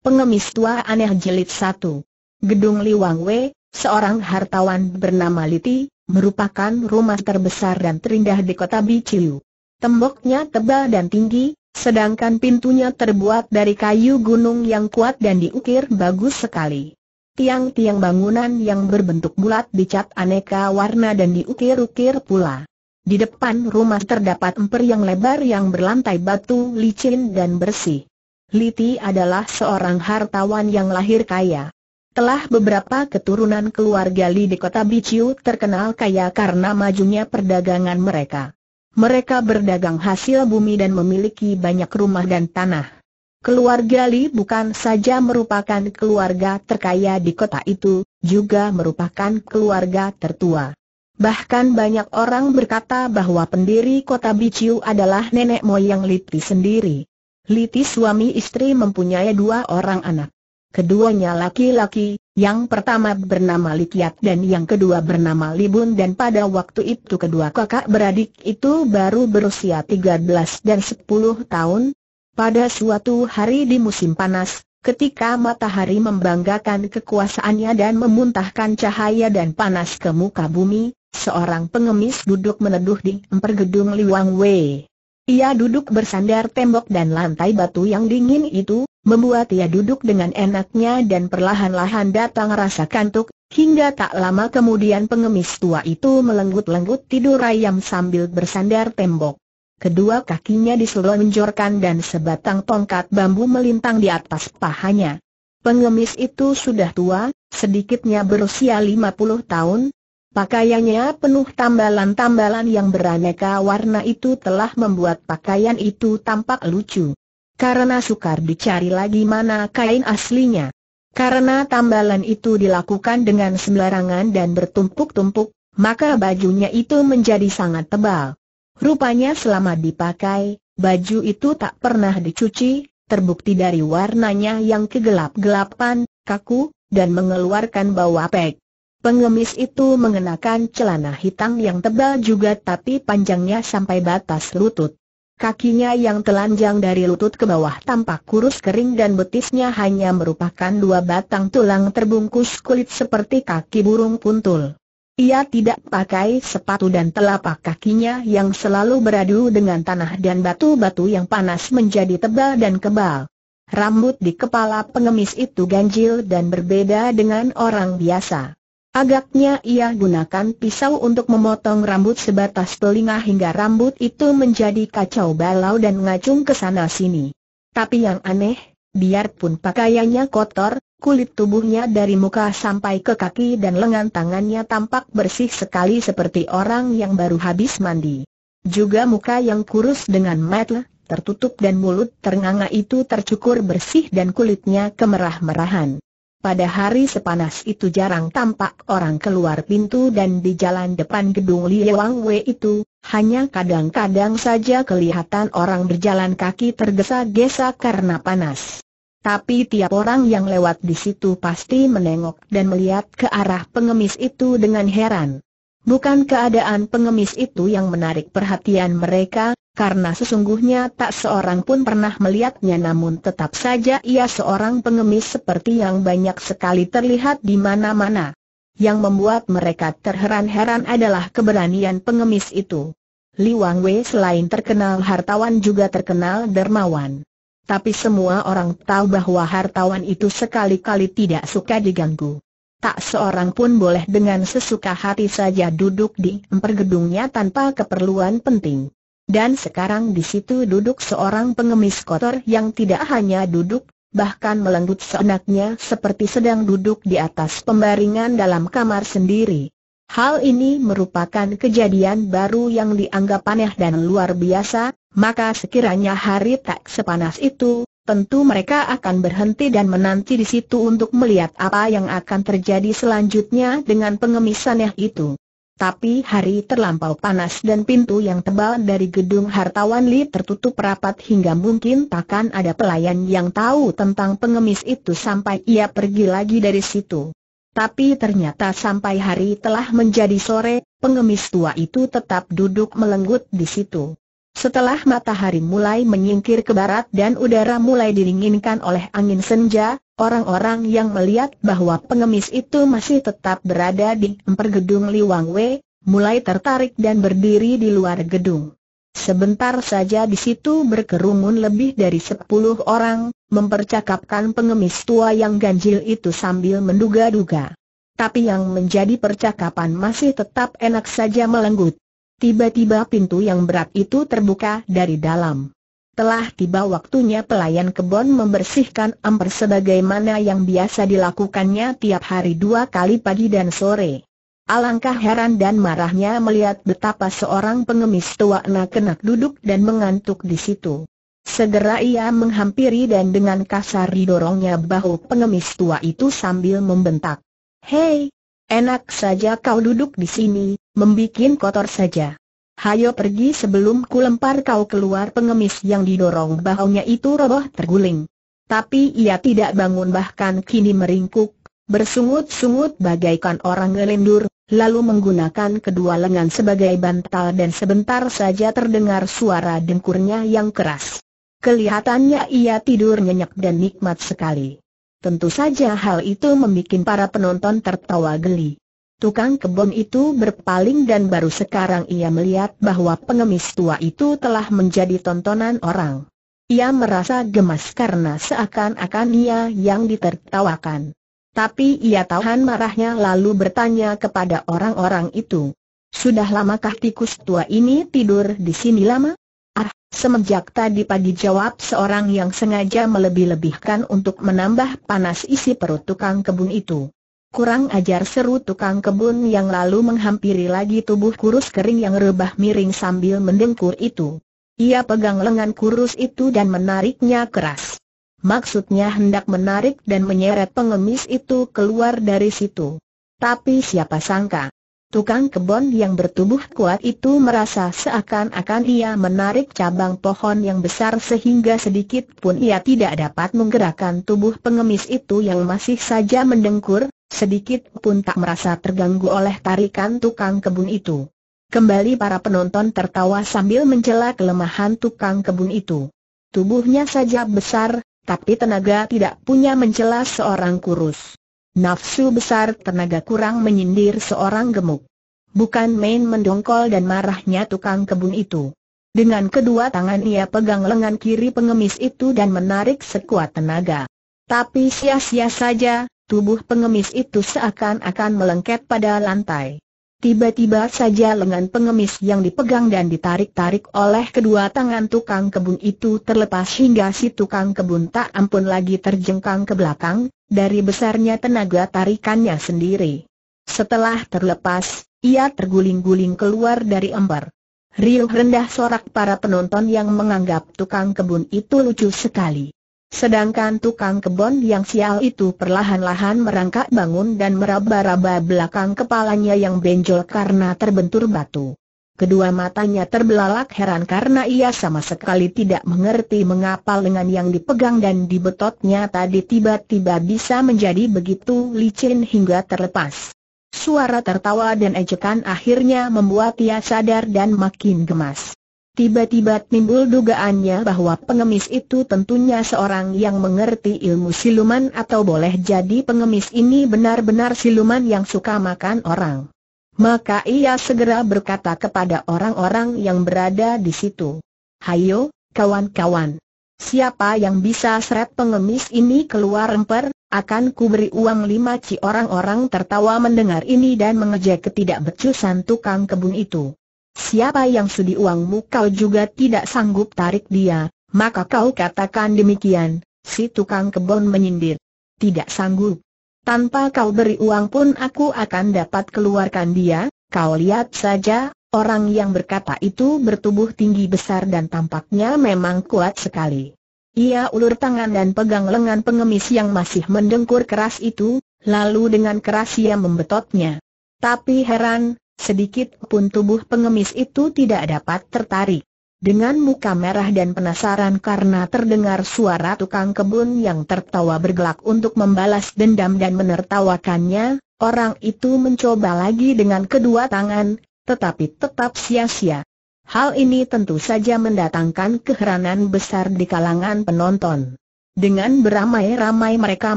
Pengemis tua aneh jelit satu. Gedung Liwang Wei, seorang hartawan bernama Liti, merupakan rumah terbesar dan terindah di kota Biciu. Temboknya tebal dan tinggi, sedangkan pintunya terbuat dari kayu gunung yang kuat dan diukir bagus sekali. Tiang-tiang bangunan yang berbentuk bulat dicat aneka warna dan diukir-ukir pula. Di depan rumah terdapat emper yang lebar yang berlantai batu licin dan bersih. Liti adalah seorang hartawan yang lahir kaya. Telah beberapa keturunan keluarga Li di kota Biciu terkenal kaya karena majunya perdagangan mereka. Mereka berdagang hasil bumi dan memiliki banyak rumah dan tanah. Keluarga Li bukan saja merupakan keluarga terkaya di kota itu, juga merupakan keluarga tertua. Bahkan banyak orang berkata bahwa pendiri kota Biciu adalah nenek moyang Liti sendiri. Liti suami istri mempunyai dua orang anak. Keduanya laki-laki, yang pertama bernama Likiat dan yang kedua bernama Libun dan pada waktu itu kedua kakak beradik itu baru berusia 13 dan 10 tahun. Pada suatu hari di musim panas, ketika matahari membanggakan kekuasaannya dan memuntahkan cahaya dan panas ke muka bumi, seorang pengemis duduk meneduh di emper gedung Liwang Wei. Ia duduk bersandar tembok dan lantai batu yang dingin itu, membuat ia duduk dengan enaknya dan perlahan-lahan datang rasa kantuk, hingga tak lama kemudian pengemis tua itu melenggut-lenggut tidur ayam sambil bersandar tembok. Kedua kakinya diselonjorkan dan sebatang tongkat bambu melintang di atas pahanya. Pengemis itu sudah tua, sedikitnya berusia 50 tahun, Pakaiannya penuh tambalan-tambalan yang beraneka warna itu telah membuat pakaian itu tampak lucu. Karena sukar dicari lagi mana kain aslinya. Karena tambalan itu dilakukan dengan sembarangan dan bertumpuk-tumpuk, maka bajunya itu menjadi sangat tebal. Rupanya selama dipakai, baju itu tak pernah dicuci, terbukti dari warnanya yang kegelap-gelapan, kaku, dan mengeluarkan bau apek. Pengemis itu mengenakan celana hitam yang tebal juga tapi panjangnya sampai batas lutut. Kakinya yang telanjang dari lutut ke bawah tampak kurus kering dan betisnya hanya merupakan dua batang tulang terbungkus kulit seperti kaki burung puntul. Ia tidak pakai sepatu dan telapak kakinya yang selalu beradu dengan tanah dan batu-batu yang panas menjadi tebal dan kebal. Rambut di kepala pengemis itu ganjil dan berbeda dengan orang biasa. Agaknya ia gunakan pisau untuk memotong rambut sebatas telinga hingga rambut itu menjadi kacau balau dan ngacung ke sana sini. Tapi yang aneh, biarpun pakaiannya kotor, kulit tubuhnya dari muka sampai ke kaki dan lengan tangannya tampak bersih sekali seperti orang yang baru habis mandi. Juga muka yang kurus dengan metel, tertutup dan mulut ternganga itu tercukur bersih dan kulitnya kemerah-merahan. Pada hari sepanas itu jarang tampak orang keluar pintu dan di jalan depan gedung Liwang Wei itu, hanya kadang-kadang saja kelihatan orang berjalan kaki tergesa-gesa karena panas. Tapi tiap orang yang lewat di situ pasti menengok dan melihat ke arah pengemis itu dengan heran. Bukan keadaan pengemis itu yang menarik perhatian mereka, karena sesungguhnya tak seorang pun pernah melihatnya namun tetap saja ia seorang pengemis seperti yang banyak sekali terlihat di mana-mana. Yang membuat mereka terheran-heran adalah keberanian pengemis itu. Li Wang Wei selain terkenal hartawan juga terkenal dermawan. Tapi semua orang tahu bahwa hartawan itu sekali-kali tidak suka diganggu. Tak seorang pun boleh dengan sesuka hati saja duduk di empergedungnya tanpa keperluan penting. Dan sekarang di situ duduk seorang pengemis kotor yang tidak hanya duduk, bahkan melenggut seenaknya seperti sedang duduk di atas pembaringan dalam kamar sendiri. Hal ini merupakan kejadian baru yang dianggap aneh dan luar biasa, maka sekiranya hari tak sepanas itu, tentu mereka akan berhenti dan menanti di situ untuk melihat apa yang akan terjadi selanjutnya dengan pengemis aneh itu tapi hari terlampau panas dan pintu yang tebal dari gedung hartawan Li tertutup rapat hingga mungkin takkan ada pelayan yang tahu tentang pengemis itu sampai ia pergi lagi dari situ. Tapi ternyata sampai hari telah menjadi sore, pengemis tua itu tetap duduk melenggut di situ. Setelah matahari mulai menyingkir ke barat dan udara mulai diringinkan oleh angin senja, orang-orang yang melihat bahwa pengemis itu masih tetap berada di emper gedung Liwang Wei, mulai tertarik dan berdiri di luar gedung. Sebentar saja di situ berkerumun lebih dari sepuluh orang, mempercakapkan pengemis tua yang ganjil itu sambil menduga-duga. Tapi yang menjadi percakapan masih tetap enak saja melenggut. Tiba-tiba pintu yang berat itu terbuka dari dalam. Telah tiba waktunya pelayan kebon membersihkan amper sebagaimana yang biasa dilakukannya tiap hari dua kali pagi dan sore. Alangkah heran dan marahnya melihat betapa seorang pengemis tua enak-enak duduk dan mengantuk di situ. Segera ia menghampiri dan dengan kasar didorongnya bahu pengemis tua itu sambil membentak. Hei, Enak saja kau duduk di sini, membuat kotor saja. Hayo pergi sebelum ku lempar kau keluar pengemis yang didorong bahunya itu roboh terguling. Tapi ia tidak bangun bahkan kini meringkuk, bersungut-sungut bagaikan orang ngelindur, lalu menggunakan kedua lengan sebagai bantal dan sebentar saja terdengar suara dengkurnya yang keras. Kelihatannya ia tidur nyenyak dan nikmat sekali. Tentu saja hal itu membuat para penonton tertawa geli. Tukang kebun itu berpaling dan baru sekarang ia melihat bahwa pengemis tua itu telah menjadi tontonan orang. Ia merasa gemas karena seakan-akan ia yang ditertawakan. Tapi ia tahan marahnya lalu bertanya kepada orang-orang itu. Sudah lamakah tikus tua ini tidur di sini lama? Ah, semenjak tadi pagi jawab seorang yang sengaja melebih-lebihkan untuk menambah panas isi perut tukang kebun itu. Kurang ajar seru tukang kebun yang lalu menghampiri lagi tubuh kurus kering yang rebah miring sambil mendengkur itu. Ia pegang lengan kurus itu dan menariknya keras. Maksudnya hendak menarik dan menyeret pengemis itu keluar dari situ. Tapi siapa sangka, Tukang kebon yang bertubuh kuat itu merasa seakan-akan ia menarik cabang pohon yang besar sehingga sedikit pun ia tidak dapat menggerakkan tubuh pengemis itu yang masih saja mendengkur, sedikit pun tak merasa terganggu oleh tarikan tukang kebun itu. Kembali para penonton tertawa sambil mencela kelemahan tukang kebun itu. Tubuhnya saja besar, tapi tenaga tidak punya mencela seorang kurus. Nafsu besar tenaga kurang menyindir seorang gemuk. Bukan main mendongkol dan marahnya tukang kebun itu. Dengan kedua tangan ia pegang lengan kiri pengemis itu dan menarik sekuat tenaga. Tapi sia-sia saja, tubuh pengemis itu seakan-akan melengket pada lantai. Tiba-tiba saja lengan pengemis yang dipegang dan ditarik-tarik oleh kedua tangan tukang kebun itu terlepas hingga si tukang kebun tak ampun lagi terjengkang ke belakang, dari besarnya tenaga tarikannya sendiri. Setelah terlepas, ia terguling-guling keluar dari ember. Riuh rendah sorak para penonton yang menganggap tukang kebun itu lucu sekali. Sedangkan tukang kebon yang sial itu perlahan-lahan merangkak bangun dan meraba-raba belakang kepalanya yang benjol karena terbentur batu. Kedua matanya terbelalak heran karena ia sama sekali tidak mengerti mengapa lengan yang dipegang dan dibetotnya tadi tiba-tiba bisa menjadi begitu licin hingga terlepas. Suara tertawa dan ejekan akhirnya membuat ia sadar dan makin gemas. Tiba-tiba timbul dugaannya bahwa pengemis itu tentunya seorang yang mengerti ilmu siluman atau boleh jadi pengemis ini benar-benar siluman yang suka makan orang. Maka ia segera berkata kepada orang-orang yang berada di situ. Hayo, kawan-kawan. Siapa yang bisa seret pengemis ini keluar emper, akan kuberi uang lima ci orang-orang tertawa mendengar ini dan mengejek ketidakbecusan tukang kebun itu. Siapa yang sudi uangmu kau juga tidak sanggup tarik dia, maka kau katakan demikian, si tukang kebon menyindir. Tidak sanggup. Tanpa kau beri uang pun aku akan dapat keluarkan dia, kau lihat saja, orang yang berkata itu bertubuh tinggi besar dan tampaknya memang kuat sekali. Ia ulur tangan dan pegang lengan pengemis yang masih mendengkur keras itu, lalu dengan keras ia membetotnya. Tapi heran, Sedikit pun tubuh pengemis itu tidak dapat tertarik. Dengan muka merah dan penasaran karena terdengar suara tukang kebun yang tertawa bergelak untuk membalas dendam dan menertawakannya, orang itu mencoba lagi dengan kedua tangan, tetapi tetap sia-sia. Hal ini tentu saja mendatangkan keheranan besar di kalangan penonton. Dengan beramai-ramai mereka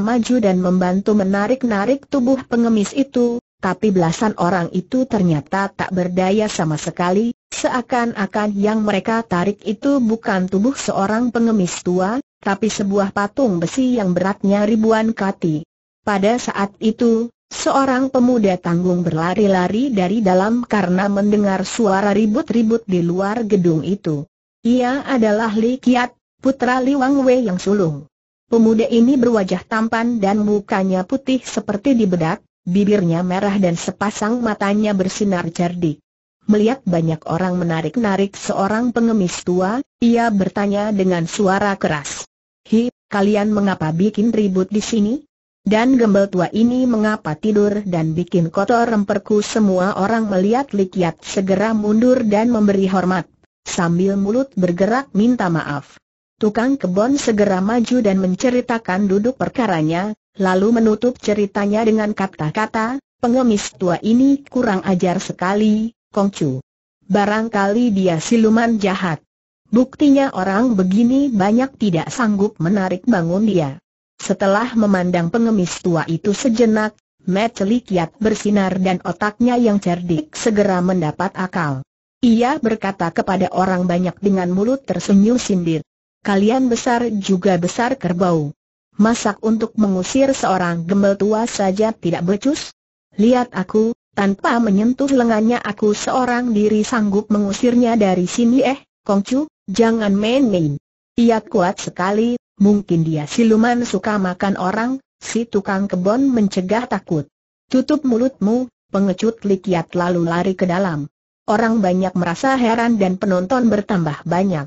maju dan membantu menarik-narik tubuh pengemis itu, tapi belasan orang itu ternyata tak berdaya sama sekali, seakan-akan yang mereka tarik itu bukan tubuh seorang pengemis tua, tapi sebuah patung besi yang beratnya ribuan kati. Pada saat itu, Seorang pemuda tanggung berlari-lari dari dalam karena mendengar suara ribut-ribut di luar gedung itu. Ia adalah Li Kiat, putra Li Wang Wei yang sulung. Pemuda ini berwajah tampan dan mukanya putih seperti dibedak, Bibirnya merah dan sepasang matanya bersinar cerdik. Melihat banyak orang menarik-narik seorang pengemis tua, ia bertanya dengan suara keras. Hi, kalian mengapa bikin ribut di sini? Dan gembel tua ini mengapa tidur dan bikin kotor remperku semua orang melihat Likiat segera mundur dan memberi hormat, sambil mulut bergerak minta maaf. Tukang kebon segera maju dan menceritakan duduk perkaranya, lalu menutup ceritanya dengan kata-kata, pengemis tua ini kurang ajar sekali, Kongcu. Barangkali dia siluman jahat. Buktinya orang begini banyak tidak sanggup menarik bangun dia. Setelah memandang pengemis tua itu sejenak, Meteli kiat bersinar dan otaknya yang cerdik segera mendapat akal. Ia berkata kepada orang banyak dengan mulut tersenyum sindir kalian besar juga besar kerbau. Masak untuk mengusir seorang gembel tua saja tidak becus? Lihat aku, tanpa menyentuh lengannya aku seorang diri sanggup mengusirnya dari sini eh, Kongcu, jangan main-main. Ia kuat sekali, mungkin dia siluman suka makan orang, si tukang kebon mencegah takut. Tutup mulutmu, pengecut likiat lalu lari ke dalam. Orang banyak merasa heran dan penonton bertambah banyak.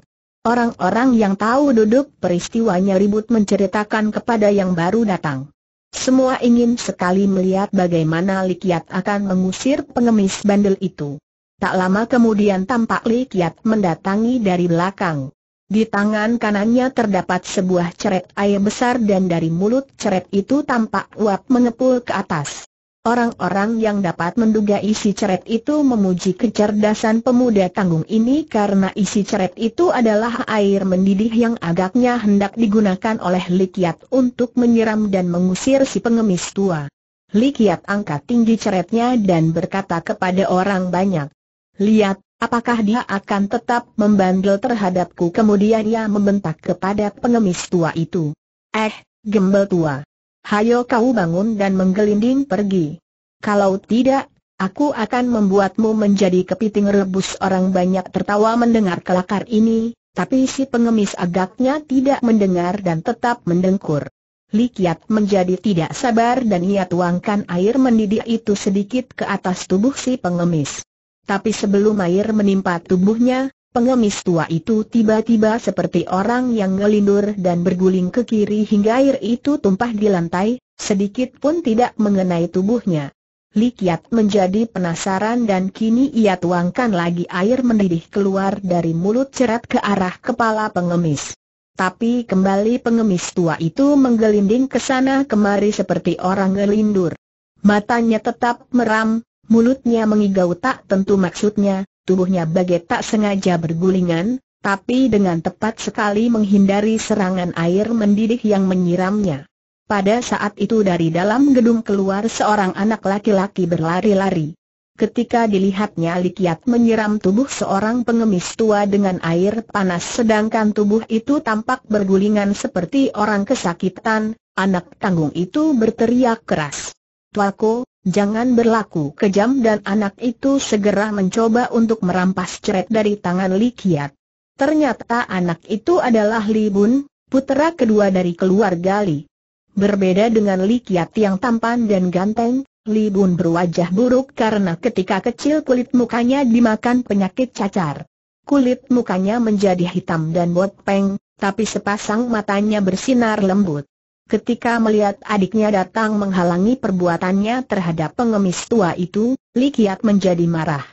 Orang-orang yang tahu duduk peristiwanya ribut menceritakan kepada yang baru datang. Semua ingin sekali melihat bagaimana Likiat akan mengusir pengemis bandel itu. Tak lama kemudian tampak Likiat mendatangi dari belakang. Di tangan kanannya terdapat sebuah ceret air besar dan dari mulut ceret itu tampak uap mengepul ke atas. Orang-orang yang dapat menduga isi ceret itu memuji kecerdasan pemuda tanggung ini karena isi ceret itu adalah air mendidih yang agaknya hendak digunakan oleh Likiat untuk menyiram dan mengusir si pengemis tua. Likiat angkat tinggi ceretnya dan berkata kepada orang banyak, Lihat, apakah dia akan tetap membandel terhadapku? Kemudian ia membentak kepada pengemis tua itu. Eh, gembel tua, hayo kau bangun dan menggelinding pergi. Kalau tidak, aku akan membuatmu menjadi kepiting rebus orang banyak tertawa mendengar kelakar ini, tapi si pengemis agaknya tidak mendengar dan tetap mendengkur. Likiat menjadi tidak sabar dan ia tuangkan air mendidih itu sedikit ke atas tubuh si pengemis. Tapi sebelum air menimpa tubuhnya, Pengemis tua itu tiba-tiba seperti orang yang ngelindur dan berguling ke kiri hingga air itu tumpah di lantai, sedikit pun tidak mengenai tubuhnya. Likiat menjadi penasaran dan kini ia tuangkan lagi air mendidih keluar dari mulut cerat ke arah kepala pengemis. Tapi kembali pengemis tua itu menggelinding ke sana kemari seperti orang ngelindur. Matanya tetap meram, mulutnya mengigau tak tentu maksudnya, tubuhnya bagai tak sengaja bergulingan, tapi dengan tepat sekali menghindari serangan air mendidih yang menyiramnya. Pada saat itu dari dalam gedung keluar seorang anak laki-laki berlari-lari. Ketika dilihatnya Likiat menyiram tubuh seorang pengemis tua dengan air panas sedangkan tubuh itu tampak bergulingan seperti orang kesakitan, anak tanggung itu berteriak keras. Tuaku, Jangan berlaku kejam dan anak itu segera mencoba untuk merampas ceret dari tangan Li Kiat. Ternyata anak itu adalah Li Bun, putera kedua dari keluarga Li. Berbeda dengan Li Kiat yang tampan dan ganteng, Li Bun berwajah buruk karena ketika kecil kulit mukanya dimakan penyakit cacar. Kulit mukanya menjadi hitam dan botpeng, tapi sepasang matanya bersinar lembut. Ketika melihat adiknya datang menghalangi perbuatannya terhadap pengemis tua itu, Li Kiat menjadi marah.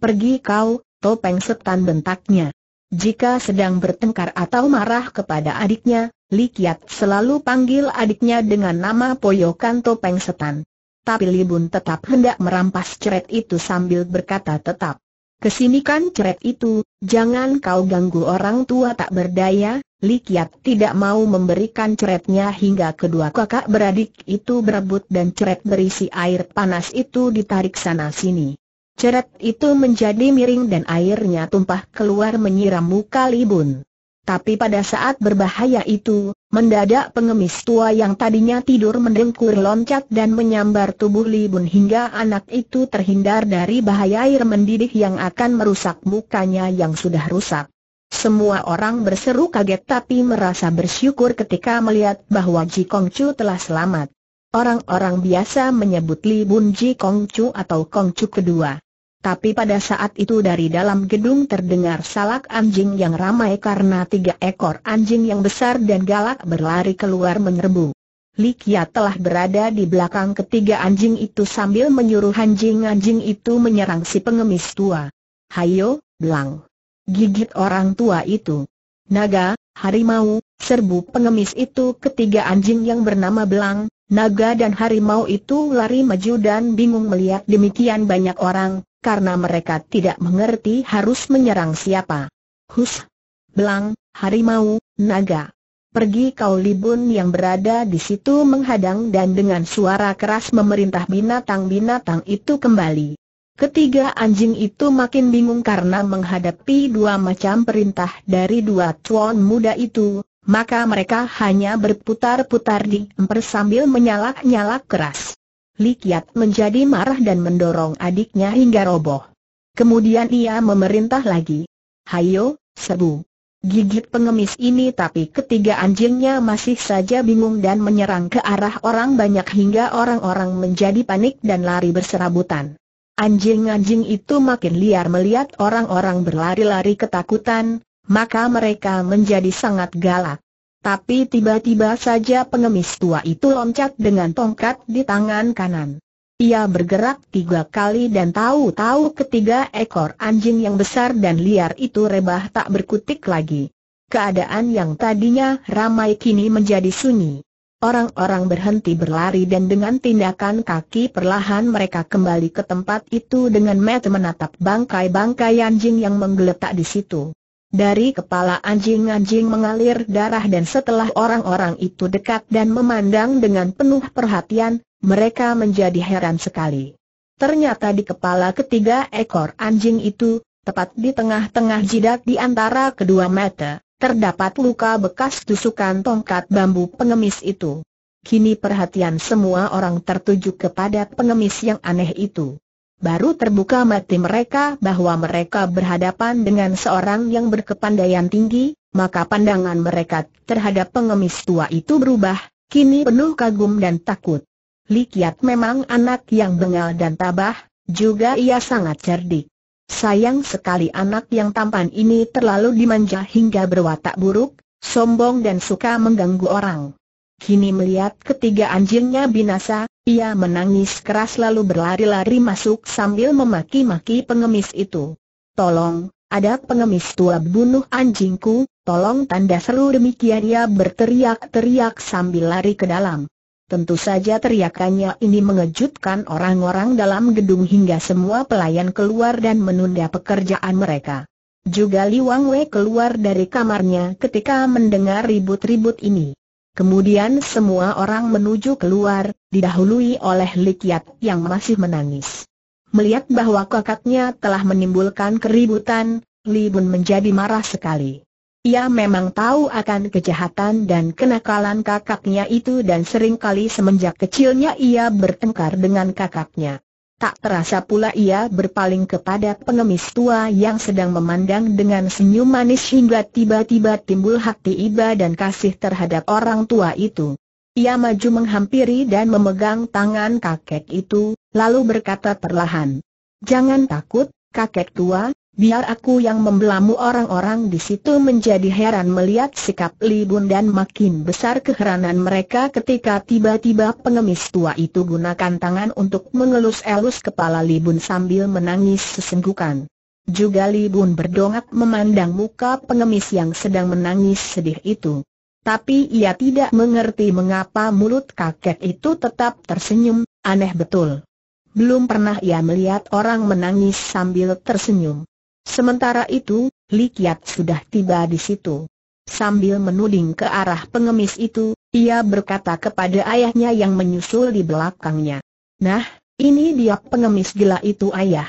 Pergi kau, topeng setan bentaknya. Jika sedang bertengkar atau marah kepada adiknya, Li Kiat selalu panggil adiknya dengan nama poyokan topeng setan. Tapi Li Bun tetap hendak merampas ceret itu sambil berkata tetap. Kesinikan ceret itu, jangan kau ganggu orang tua tak berdaya, Kiat tidak mau memberikan ceretnya hingga kedua kakak beradik itu berebut dan ceret berisi air panas itu ditarik sana-sini. Ceret itu menjadi miring dan airnya tumpah keluar menyiram muka Libun. Tapi pada saat berbahaya itu, mendadak pengemis tua yang tadinya tidur mendengkur loncat dan menyambar tubuh Libun hingga anak itu terhindar dari bahaya air mendidih yang akan merusak mukanya yang sudah rusak. Semua orang berseru kaget tapi merasa bersyukur ketika melihat bahwa Ji Kong Chu telah selamat. Orang-orang biasa menyebut Li Bun Ji Kong Chu atau Kong Chu kedua. Tapi pada saat itu dari dalam gedung terdengar salak anjing yang ramai karena tiga ekor anjing yang besar dan galak berlari keluar menyerbu. Li Kia telah berada di belakang ketiga anjing itu sambil menyuruh anjing-anjing itu menyerang si pengemis tua. Hayo, belang. Gigit orang tua itu. Naga, harimau, serbu pengemis itu ketiga anjing yang bernama Belang, naga dan harimau itu lari maju dan bingung melihat demikian banyak orang, karena mereka tidak mengerti harus menyerang siapa. Hus, Belang, harimau, naga. Pergi kau libun yang berada di situ menghadang dan dengan suara keras memerintah binatang-binatang itu kembali. Ketiga anjing itu makin bingung karena menghadapi dua macam perintah dari dua tuan muda itu, maka mereka hanya berputar-putar di emper sambil menyalak-nyalak keras. Likiat menjadi marah dan mendorong adiknya hingga roboh. Kemudian ia memerintah lagi. Hayo, sebu, Gigit pengemis ini tapi ketiga anjingnya masih saja bingung dan menyerang ke arah orang banyak hingga orang-orang menjadi panik dan lari berserabutan. Anjing-anjing itu makin liar melihat orang-orang berlari-lari ketakutan, maka mereka menjadi sangat galak. Tapi tiba-tiba saja pengemis tua itu loncat dengan tongkat di tangan kanan. Ia bergerak tiga kali dan tahu-tahu ketiga ekor anjing yang besar dan liar itu rebah tak berkutik lagi. Keadaan yang tadinya ramai kini menjadi sunyi. Orang-orang berhenti berlari dan dengan tindakan kaki perlahan mereka kembali ke tempat itu dengan mata menatap bangkai-bangkai anjing yang menggeletak di situ. Dari kepala anjing-anjing mengalir darah dan setelah orang-orang itu dekat dan memandang dengan penuh perhatian, mereka menjadi heran sekali. Ternyata di kepala ketiga ekor anjing itu, tepat di tengah-tengah jidat di antara kedua mata, terdapat luka bekas tusukan tongkat bambu pengemis itu. Kini perhatian semua orang tertuju kepada pengemis yang aneh itu. Baru terbuka mati mereka bahwa mereka berhadapan dengan seorang yang berkepandaian tinggi, maka pandangan mereka terhadap pengemis tua itu berubah, kini penuh kagum dan takut. Likiat memang anak yang bengal dan tabah, juga ia sangat cerdik. Sayang sekali anak yang tampan ini terlalu dimanja hingga berwatak buruk, sombong dan suka mengganggu orang. Kini melihat ketiga anjingnya binasa, ia menangis keras lalu berlari-lari masuk sambil memaki-maki pengemis itu. Tolong, ada pengemis tua bunuh anjingku, tolong tanda seru demikian ia berteriak-teriak sambil lari ke dalam. Tentu saja teriakannya ini mengejutkan orang-orang dalam gedung hingga semua pelayan keluar dan menunda pekerjaan mereka. Juga Li Wang Wei keluar dari kamarnya ketika mendengar ribut-ribut ini. Kemudian semua orang menuju keluar, didahului oleh Li Qiat yang masih menangis. Melihat bahwa kakaknya telah menimbulkan keributan, Li Bun menjadi marah sekali. Ia memang tahu akan kejahatan dan kenakalan kakaknya itu dan seringkali semenjak kecilnya ia bertengkar dengan kakaknya. Tak terasa pula ia berpaling kepada pengemis tua yang sedang memandang dengan senyum manis hingga tiba-tiba timbul hati iba dan kasih terhadap orang tua itu. Ia maju menghampiri dan memegang tangan kakek itu, lalu berkata perlahan, Jangan takut, kakek tua, Biar aku yang membelamu orang-orang di situ menjadi heran melihat sikap Li Bun dan makin besar keheranan mereka ketika tiba-tiba pengemis tua itu gunakan tangan untuk mengelus-elus kepala Li Bun sambil menangis sesenggukan. Juga Li Bun berdongak memandang muka pengemis yang sedang menangis sedih itu. Tapi ia tidak mengerti mengapa mulut kakek itu tetap tersenyum, aneh betul. Belum pernah ia melihat orang menangis sambil tersenyum. Sementara itu, Li Kiat sudah tiba di situ. Sambil menuding ke arah pengemis itu, ia berkata kepada ayahnya yang menyusul di belakangnya. Nah, ini dia pengemis gila itu ayah.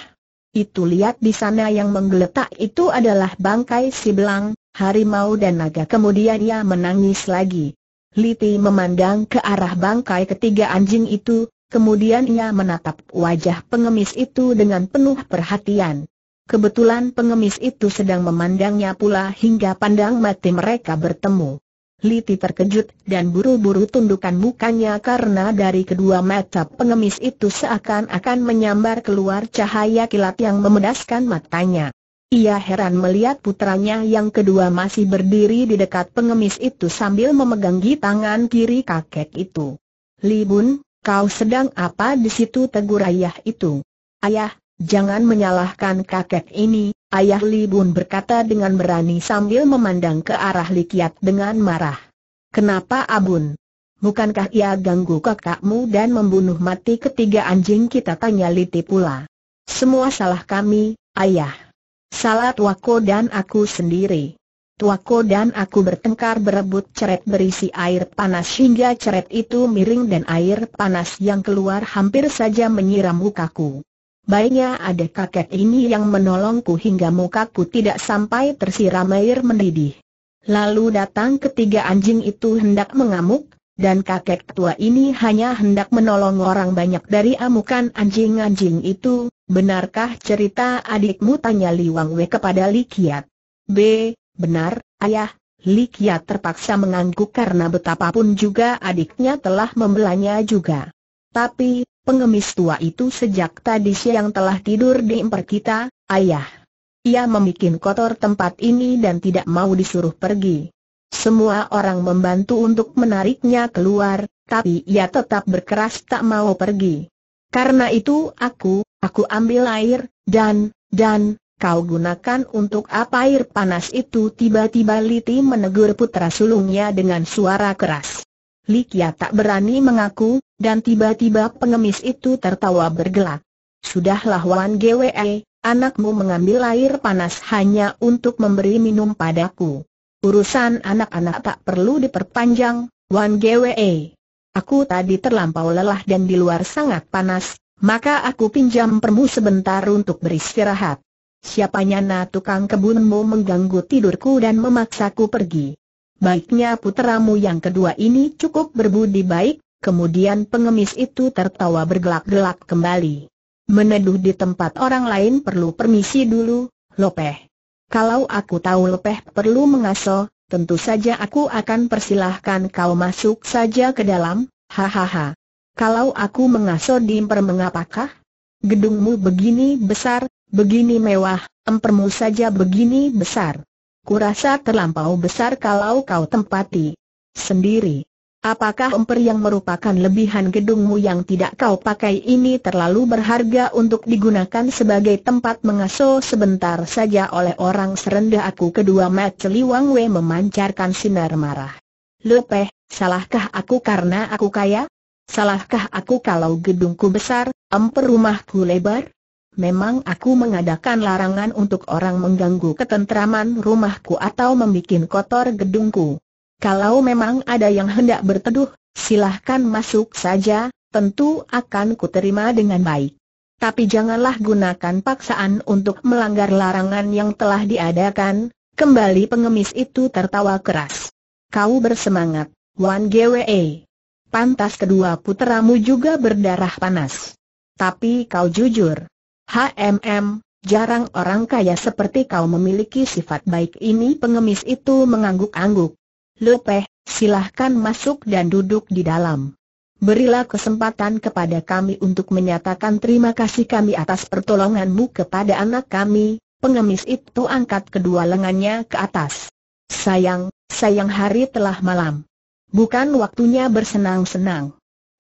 Itu lihat di sana yang menggeletak itu adalah bangkai si belang, harimau dan naga. Kemudian ia menangis lagi. Liti memandang ke arah bangkai ketiga anjing itu, kemudian ia menatap wajah pengemis itu dengan penuh perhatian. Kebetulan pengemis itu sedang memandangnya pula hingga pandang mati mereka bertemu. Liti terkejut dan buru-buru tundukkan mukanya karena dari kedua mata pengemis itu seakan-akan menyambar keluar cahaya kilat yang memedaskan matanya. Ia heran melihat putranya yang kedua masih berdiri di dekat pengemis itu sambil memegangi tangan kiri kakek itu. Libun, kau sedang apa di situ tegur ayah itu? Ayah, Jangan menyalahkan kakek ini, ayah Li Bun berkata dengan berani sambil memandang ke arah Li Kiat dengan marah. Kenapa Abun? Bukankah ia ganggu kakakmu dan membunuh mati ketiga anjing kita tanya Liti pula. Semua salah kami, ayah. Salah tuaku dan aku sendiri. Tuaku dan aku bertengkar berebut ceret berisi air panas hingga ceret itu miring dan air panas yang keluar hampir saja menyiram mukaku. Baiknya ada kakek ini yang menolongku hingga mukaku tidak sampai tersiram air mendidih. Lalu datang ketiga anjing itu hendak mengamuk, dan kakek tua ini hanya hendak menolong orang banyak dari amukan anjing-anjing itu, benarkah cerita adikmu tanya Liwang Wei kepada Li Kiat? B. Benar, ayah, Li terpaksa mengangguk karena betapapun juga adiknya telah membelanya juga. Tapi, Pengemis tua itu sejak tadi siang telah tidur di emper kita, ayah. Ia membuat kotor tempat ini dan tidak mau disuruh pergi. Semua orang membantu untuk menariknya keluar, tapi ia tetap berkeras tak mau pergi. Karena itu aku, aku ambil air, dan, dan, kau gunakan untuk apa air panas itu tiba-tiba Liti menegur putra sulungnya dengan suara keras. Likia tak berani mengaku, dan tiba-tiba pengemis itu tertawa bergelak. Sudahlah Wan Gwe, anakmu mengambil air panas hanya untuk memberi minum padaku. Urusan anak-anak tak perlu diperpanjang, Wan Gwe. Aku tadi terlampau lelah dan di luar sangat panas, maka aku pinjam permu sebentar untuk beristirahat. Siapanya na tukang kebunmu mengganggu tidurku dan memaksaku pergi. Baiknya puteramu yang kedua ini cukup berbudi baik, Kemudian pengemis itu tertawa bergelak-gelak kembali. Meneduh di tempat orang lain perlu permisi dulu, Lopeh. Kalau aku tahu Lopeh perlu mengaso, tentu saja aku akan persilahkan kau masuk saja ke dalam, hahaha. Kalau aku mengaso di Imper mengapakah? Gedungmu begini besar, begini mewah, empermu saja begini besar. Kurasa terlampau besar kalau kau tempati sendiri. Apakah emper yang merupakan lebihan gedungmu yang tidak kau pakai ini terlalu berharga untuk digunakan sebagai tempat mengaso sebentar saja oleh orang serendah aku kedua Mat Liwang Wei memancarkan sinar marah. Lepeh, salahkah aku karena aku kaya? Salahkah aku kalau gedungku besar, emper rumahku lebar? Memang aku mengadakan larangan untuk orang mengganggu ketentraman rumahku atau membuat kotor gedungku. Kalau memang ada yang hendak berteduh, silahkan masuk saja, tentu akan kuterima dengan baik. Tapi janganlah gunakan paksaan untuk melanggar larangan yang telah diadakan, kembali pengemis itu tertawa keras. Kau bersemangat, Wan GWE. Pantas kedua puteramu juga berdarah panas. Tapi kau jujur. HMM, jarang orang kaya seperti kau memiliki sifat baik ini pengemis itu mengangguk-angguk. Lopeh, silahkan masuk dan duduk di dalam. Berilah kesempatan kepada kami untuk menyatakan terima kasih kami atas pertolonganmu kepada anak kami. Pengemis itu angkat kedua lengannya ke atas. Sayang, sayang hari telah malam. Bukan waktunya bersenang-senang.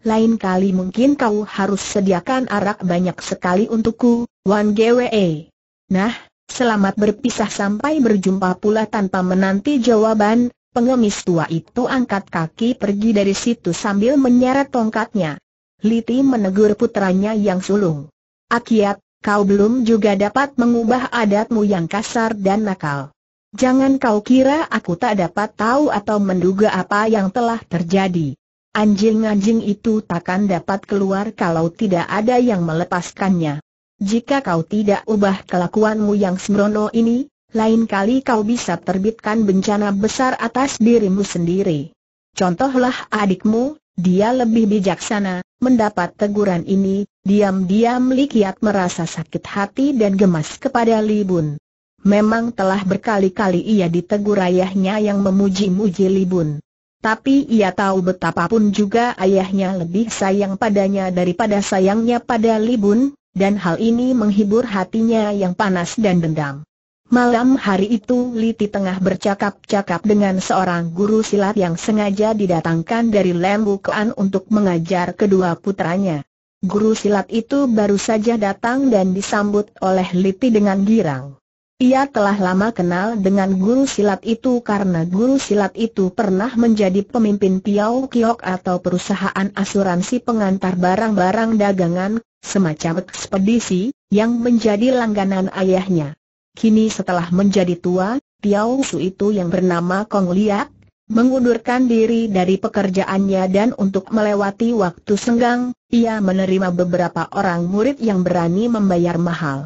Lain kali mungkin kau harus sediakan arak banyak sekali untukku, Wan Gwe. Nah, selamat berpisah sampai berjumpa pula tanpa menanti jawaban, Pengemis tua itu angkat kaki pergi dari situ sambil menyeret tongkatnya. Liti menegur putranya yang sulung. Akiat, kau belum juga dapat mengubah adatmu yang kasar dan nakal. Jangan kau kira aku tak dapat tahu atau menduga apa yang telah terjadi. Anjing-anjing itu takkan dapat keluar kalau tidak ada yang melepaskannya. Jika kau tidak ubah kelakuanmu yang sembrono ini, lain kali kau bisa terbitkan bencana besar atas dirimu sendiri. Contohlah adikmu, dia lebih bijaksana, mendapat teguran ini, diam-diam Li merasa sakit hati dan gemas kepada Libun. Memang telah berkali-kali ia ditegur ayahnya yang memuji-muji Libun. Tapi ia tahu betapapun juga ayahnya lebih sayang padanya daripada sayangnya pada Libun, dan hal ini menghibur hatinya yang panas dan dendam. Malam hari itu Liti tengah bercakap-cakap dengan seorang guru silat yang sengaja didatangkan dari Lembu Kuan untuk mengajar kedua putranya. Guru silat itu baru saja datang dan disambut oleh Liti dengan girang. Ia telah lama kenal dengan guru silat itu karena guru silat itu pernah menjadi pemimpin Piau Kiok atau perusahaan asuransi pengantar barang-barang dagangan, semacam ekspedisi, yang menjadi langganan ayahnya. Kini setelah menjadi tua, Tiao Su itu yang bernama Kong Liak, mengundurkan diri dari pekerjaannya dan untuk melewati waktu senggang, ia menerima beberapa orang murid yang berani membayar mahal.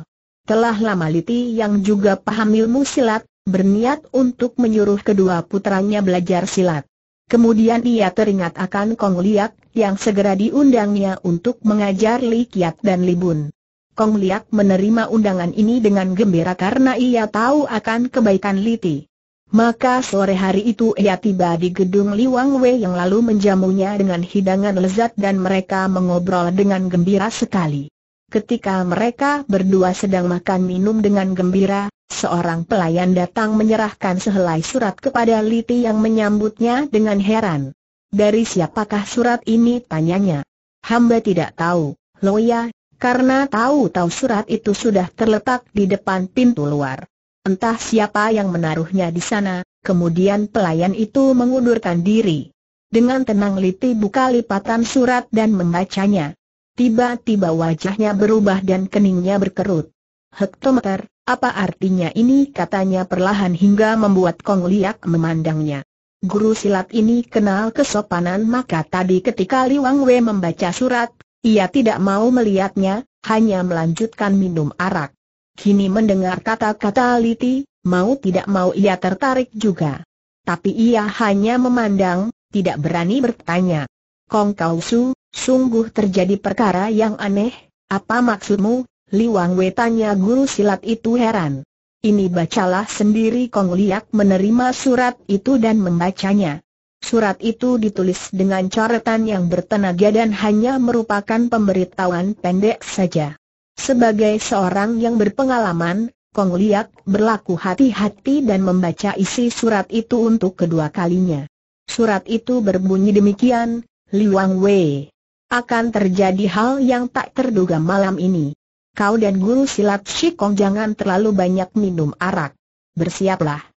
Telah lama Liti yang juga paham ilmu silat, berniat untuk menyuruh kedua putranya belajar silat. Kemudian ia teringat akan Kong Liak, yang segera diundangnya untuk mengajar Li Kiat dan Li Bun. Kong Liak menerima undangan ini dengan gembira karena ia tahu akan kebaikan Liti. Maka sore hari itu ia tiba di gedung Liwang Wei yang lalu menjamunya dengan hidangan lezat dan mereka mengobrol dengan gembira sekali. Ketika mereka berdua sedang makan minum dengan gembira, seorang pelayan datang menyerahkan sehelai surat kepada Liti yang menyambutnya dengan heran. Dari siapakah surat ini? tanyanya. Hamba tidak tahu, Loya, karena tahu-tahu surat itu sudah terletak di depan pintu luar. Entah siapa yang menaruhnya di sana, kemudian pelayan itu mengundurkan diri. Dengan tenang Liti buka lipatan surat dan membacanya. Tiba-tiba wajahnya berubah dan keningnya berkerut. Hektometer, apa artinya ini katanya perlahan hingga membuat Kong Liak memandangnya. Guru silat ini kenal kesopanan maka tadi ketika Liwang Wei membaca surat, ia tidak mau melihatnya, hanya melanjutkan minum arak. Kini mendengar kata-kata Liti, mau tidak mau ia tertarik juga. Tapi ia hanya memandang, tidak berani bertanya. Kong Kau sungguh terjadi perkara yang aneh, apa maksudmu? Wang Wei tanya guru silat itu heran. Ini bacalah sendiri Kong Liak menerima surat itu dan membacanya. Surat itu ditulis dengan coretan yang bertenaga dan hanya merupakan pemberitahuan pendek saja. Sebagai seorang yang berpengalaman, Kong Liak berlaku hati-hati dan membaca isi surat itu untuk kedua kalinya. Surat itu berbunyi demikian, Wang Wei. Akan terjadi hal yang tak terduga malam ini. Kau dan guru silat Shikong jangan terlalu banyak minum arak. Bersiaplah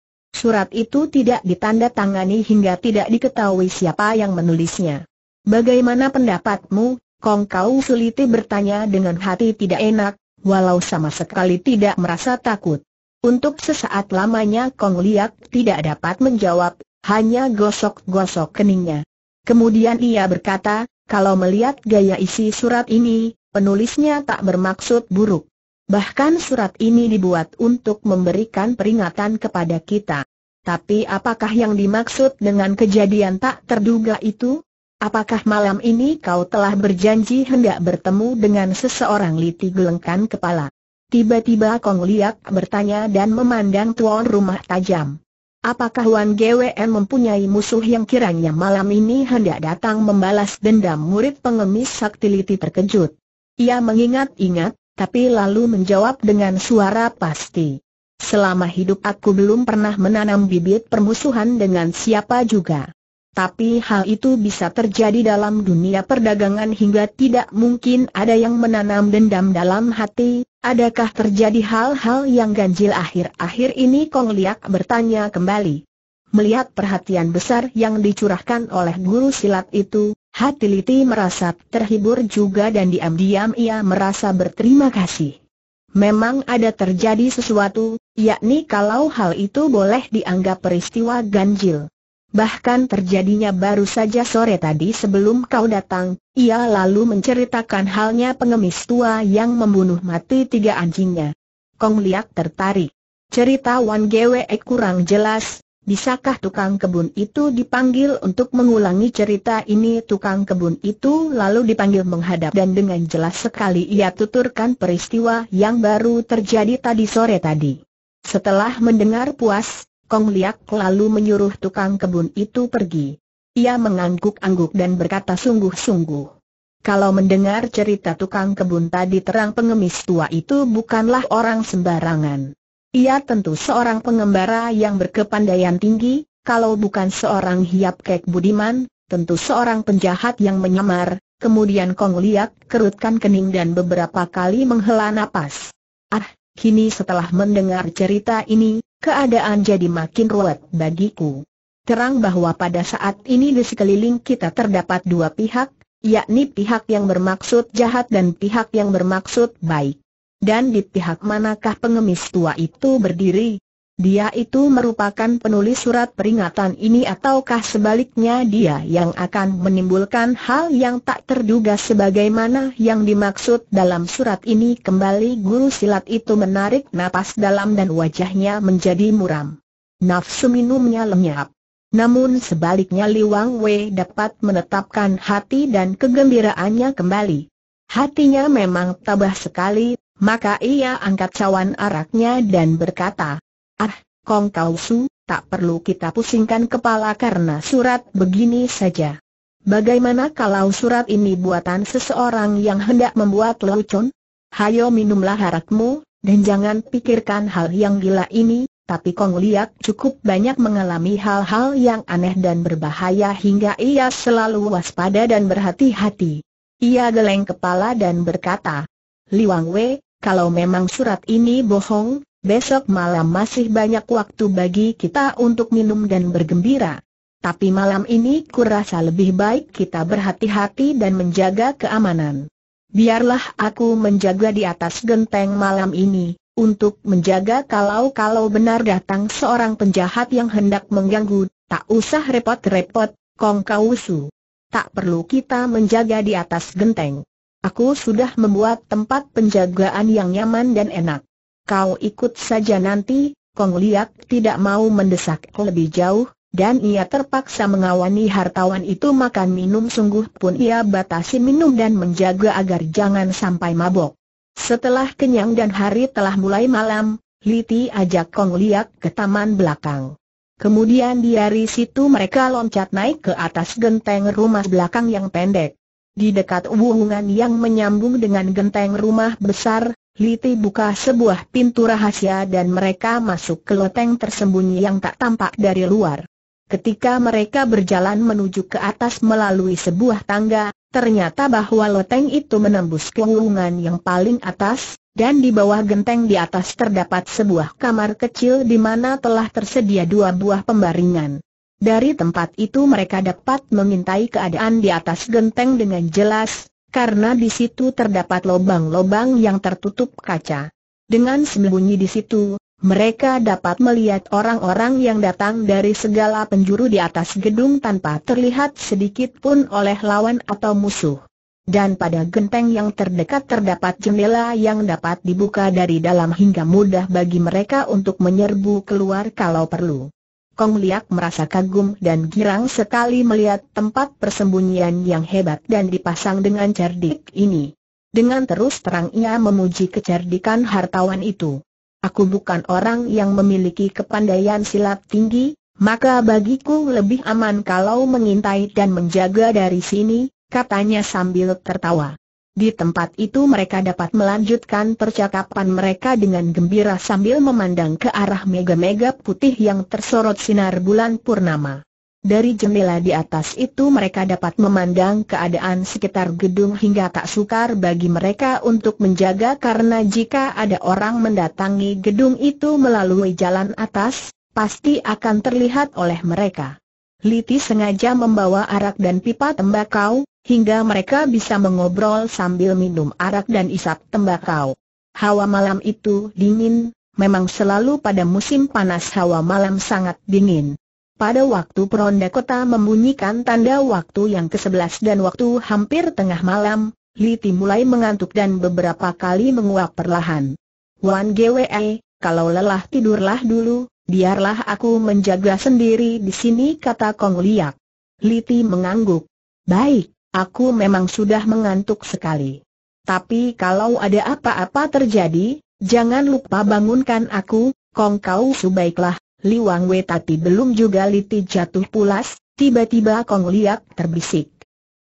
surat itu tidak ditandatangani hingga tidak diketahui siapa yang menulisnya. Bagaimana pendapatmu, Kong Kau Suliti bertanya dengan hati tidak enak, walau sama sekali tidak merasa takut. Untuk sesaat lamanya Kong Liak tidak dapat menjawab, hanya gosok-gosok keningnya. Kemudian ia berkata, kalau melihat gaya isi surat ini, penulisnya tak bermaksud buruk. Bahkan surat ini dibuat untuk memberikan peringatan kepada kita. Tapi apakah yang dimaksud dengan kejadian tak terduga itu? Apakah malam ini kau telah berjanji hendak bertemu dengan seseorang Liti gelengkan kepala? Tiba-tiba Kong Liak bertanya dan memandang tuan rumah tajam. Apakah Wan GWN mempunyai musuh yang kiranya malam ini hendak datang membalas dendam murid pengemis sakti Liti terkejut? Ia mengingat-ingat, tapi lalu menjawab dengan suara pasti. Selama hidup aku belum pernah menanam bibit permusuhan dengan siapa juga. Tapi hal itu bisa terjadi dalam dunia perdagangan hingga tidak mungkin ada yang menanam dendam dalam hati, adakah terjadi hal-hal yang ganjil akhir-akhir ini Kong Liak bertanya kembali. Melihat perhatian besar yang dicurahkan oleh guru silat itu, hati Liti merasa terhibur juga dan diam-diam ia merasa berterima kasih. Memang ada terjadi sesuatu, yakni kalau hal itu boleh dianggap peristiwa ganjil. Bahkan terjadinya baru saja sore tadi sebelum kau datang, ia lalu menceritakan halnya pengemis tua yang membunuh mati tiga anjingnya. Kong Liak tertarik. Cerita Wan Gwe kurang jelas, bisakah tukang kebun itu dipanggil untuk mengulangi cerita ini tukang kebun itu lalu dipanggil menghadap dan dengan jelas sekali ia tuturkan peristiwa yang baru terjadi tadi sore tadi. Setelah mendengar puas, Kong Liak lalu menyuruh tukang kebun itu pergi. Ia mengangguk-angguk dan berkata sungguh-sungguh. Kalau mendengar cerita tukang kebun tadi terang pengemis tua itu bukanlah orang sembarangan. Ia tentu seorang pengembara yang berkepandaian tinggi, kalau bukan seorang hiap kek budiman, tentu seorang penjahat yang menyamar, kemudian Kong Liak kerutkan kening dan beberapa kali menghela napas. Ah, Kini setelah mendengar cerita ini, keadaan jadi makin ruwet bagiku. Terang bahwa pada saat ini di sekeliling kita terdapat dua pihak, yakni pihak yang bermaksud jahat dan pihak yang bermaksud baik. Dan di pihak manakah pengemis tua itu berdiri? Dia itu merupakan penulis surat peringatan ini ataukah sebaliknya dia yang akan menimbulkan hal yang tak terduga sebagaimana yang dimaksud dalam surat ini kembali guru silat itu menarik napas dalam dan wajahnya menjadi muram. Nafsu minumnya lenyap. Namun sebaliknya Li Wang Wei dapat menetapkan hati dan kegembiraannya kembali. Hatinya memang tabah sekali, maka ia angkat cawan araknya dan berkata, Ah, Kong Kau tak perlu kita pusingkan kepala karena surat begini saja. Bagaimana kalau surat ini buatan seseorang yang hendak membuat lelucon? Hayo minumlah harapmu dan jangan pikirkan hal yang gila ini, tapi Kong Liat cukup banyak mengalami hal-hal yang aneh dan berbahaya hingga ia selalu waspada dan berhati-hati. Ia geleng kepala dan berkata, Liwang Wei, kalau memang surat ini bohong, besok malam masih banyak waktu bagi kita untuk minum dan bergembira. Tapi malam ini kurasa lebih baik kita berhati-hati dan menjaga keamanan. Biarlah aku menjaga di atas genteng malam ini, untuk menjaga kalau-kalau benar datang seorang penjahat yang hendak mengganggu, tak usah repot-repot, Kong Kausu. Tak perlu kita menjaga di atas genteng. Aku sudah membuat tempat penjagaan yang nyaman dan enak kau ikut saja nanti, Kong Liak tidak mau mendesak lebih jauh, dan ia terpaksa mengawani hartawan itu makan minum sungguh pun ia batasi minum dan menjaga agar jangan sampai mabok. Setelah kenyang dan hari telah mulai malam, Liti ajak Kong Liak ke taman belakang. Kemudian dari situ mereka loncat naik ke atas genteng rumah belakang yang pendek. Di dekat hubungan yang menyambung dengan genteng rumah besar, Liti buka sebuah pintu rahasia dan mereka masuk ke loteng tersembunyi yang tak tampak dari luar. Ketika mereka berjalan menuju ke atas melalui sebuah tangga, ternyata bahwa loteng itu menembus keungan yang paling atas, dan di bawah genteng di atas terdapat sebuah kamar kecil di mana telah tersedia dua buah pembaringan. Dari tempat itu mereka dapat mengintai keadaan di atas genteng dengan jelas, karena di situ terdapat lubang-lubang yang tertutup kaca. Dengan sembunyi di situ, mereka dapat melihat orang-orang yang datang dari segala penjuru di atas gedung tanpa terlihat sedikit pun oleh lawan atau musuh. Dan pada genteng yang terdekat terdapat jendela yang dapat dibuka dari dalam hingga mudah bagi mereka untuk menyerbu keluar kalau perlu. Kong Liak merasa kagum dan girang sekali melihat tempat persembunyian yang hebat dan dipasang dengan cerdik ini. Dengan terus terang ia memuji kecerdikan hartawan itu. Aku bukan orang yang memiliki kepandaian silat tinggi, maka bagiku lebih aman kalau mengintai dan menjaga dari sini, katanya sambil tertawa. Di tempat itu mereka dapat melanjutkan percakapan mereka dengan gembira sambil memandang ke arah mega-mega putih yang tersorot sinar bulan purnama. Dari jendela di atas itu mereka dapat memandang keadaan sekitar gedung hingga tak sukar bagi mereka untuk menjaga karena jika ada orang mendatangi gedung itu melalui jalan atas, pasti akan terlihat oleh mereka. Liti sengaja membawa arak dan pipa tembakau, hingga mereka bisa mengobrol sambil minum arak dan isap tembakau. Hawa malam itu dingin, memang selalu pada musim panas hawa malam sangat dingin. Pada waktu peronda kota membunyikan tanda waktu yang ke-11 dan waktu hampir tengah malam, Liti mulai mengantuk dan beberapa kali menguap perlahan. Wan Gwe, eh, kalau lelah tidurlah dulu, Biarlah aku menjaga sendiri di sini kata Kong Liak. Liti mengangguk. Baik, aku memang sudah mengantuk sekali. Tapi kalau ada apa-apa terjadi, jangan lupa bangunkan aku, Kong Kau sebaiklah. Liwang Wei tapi belum juga Liti jatuh pulas, tiba-tiba Kong Liak terbisik.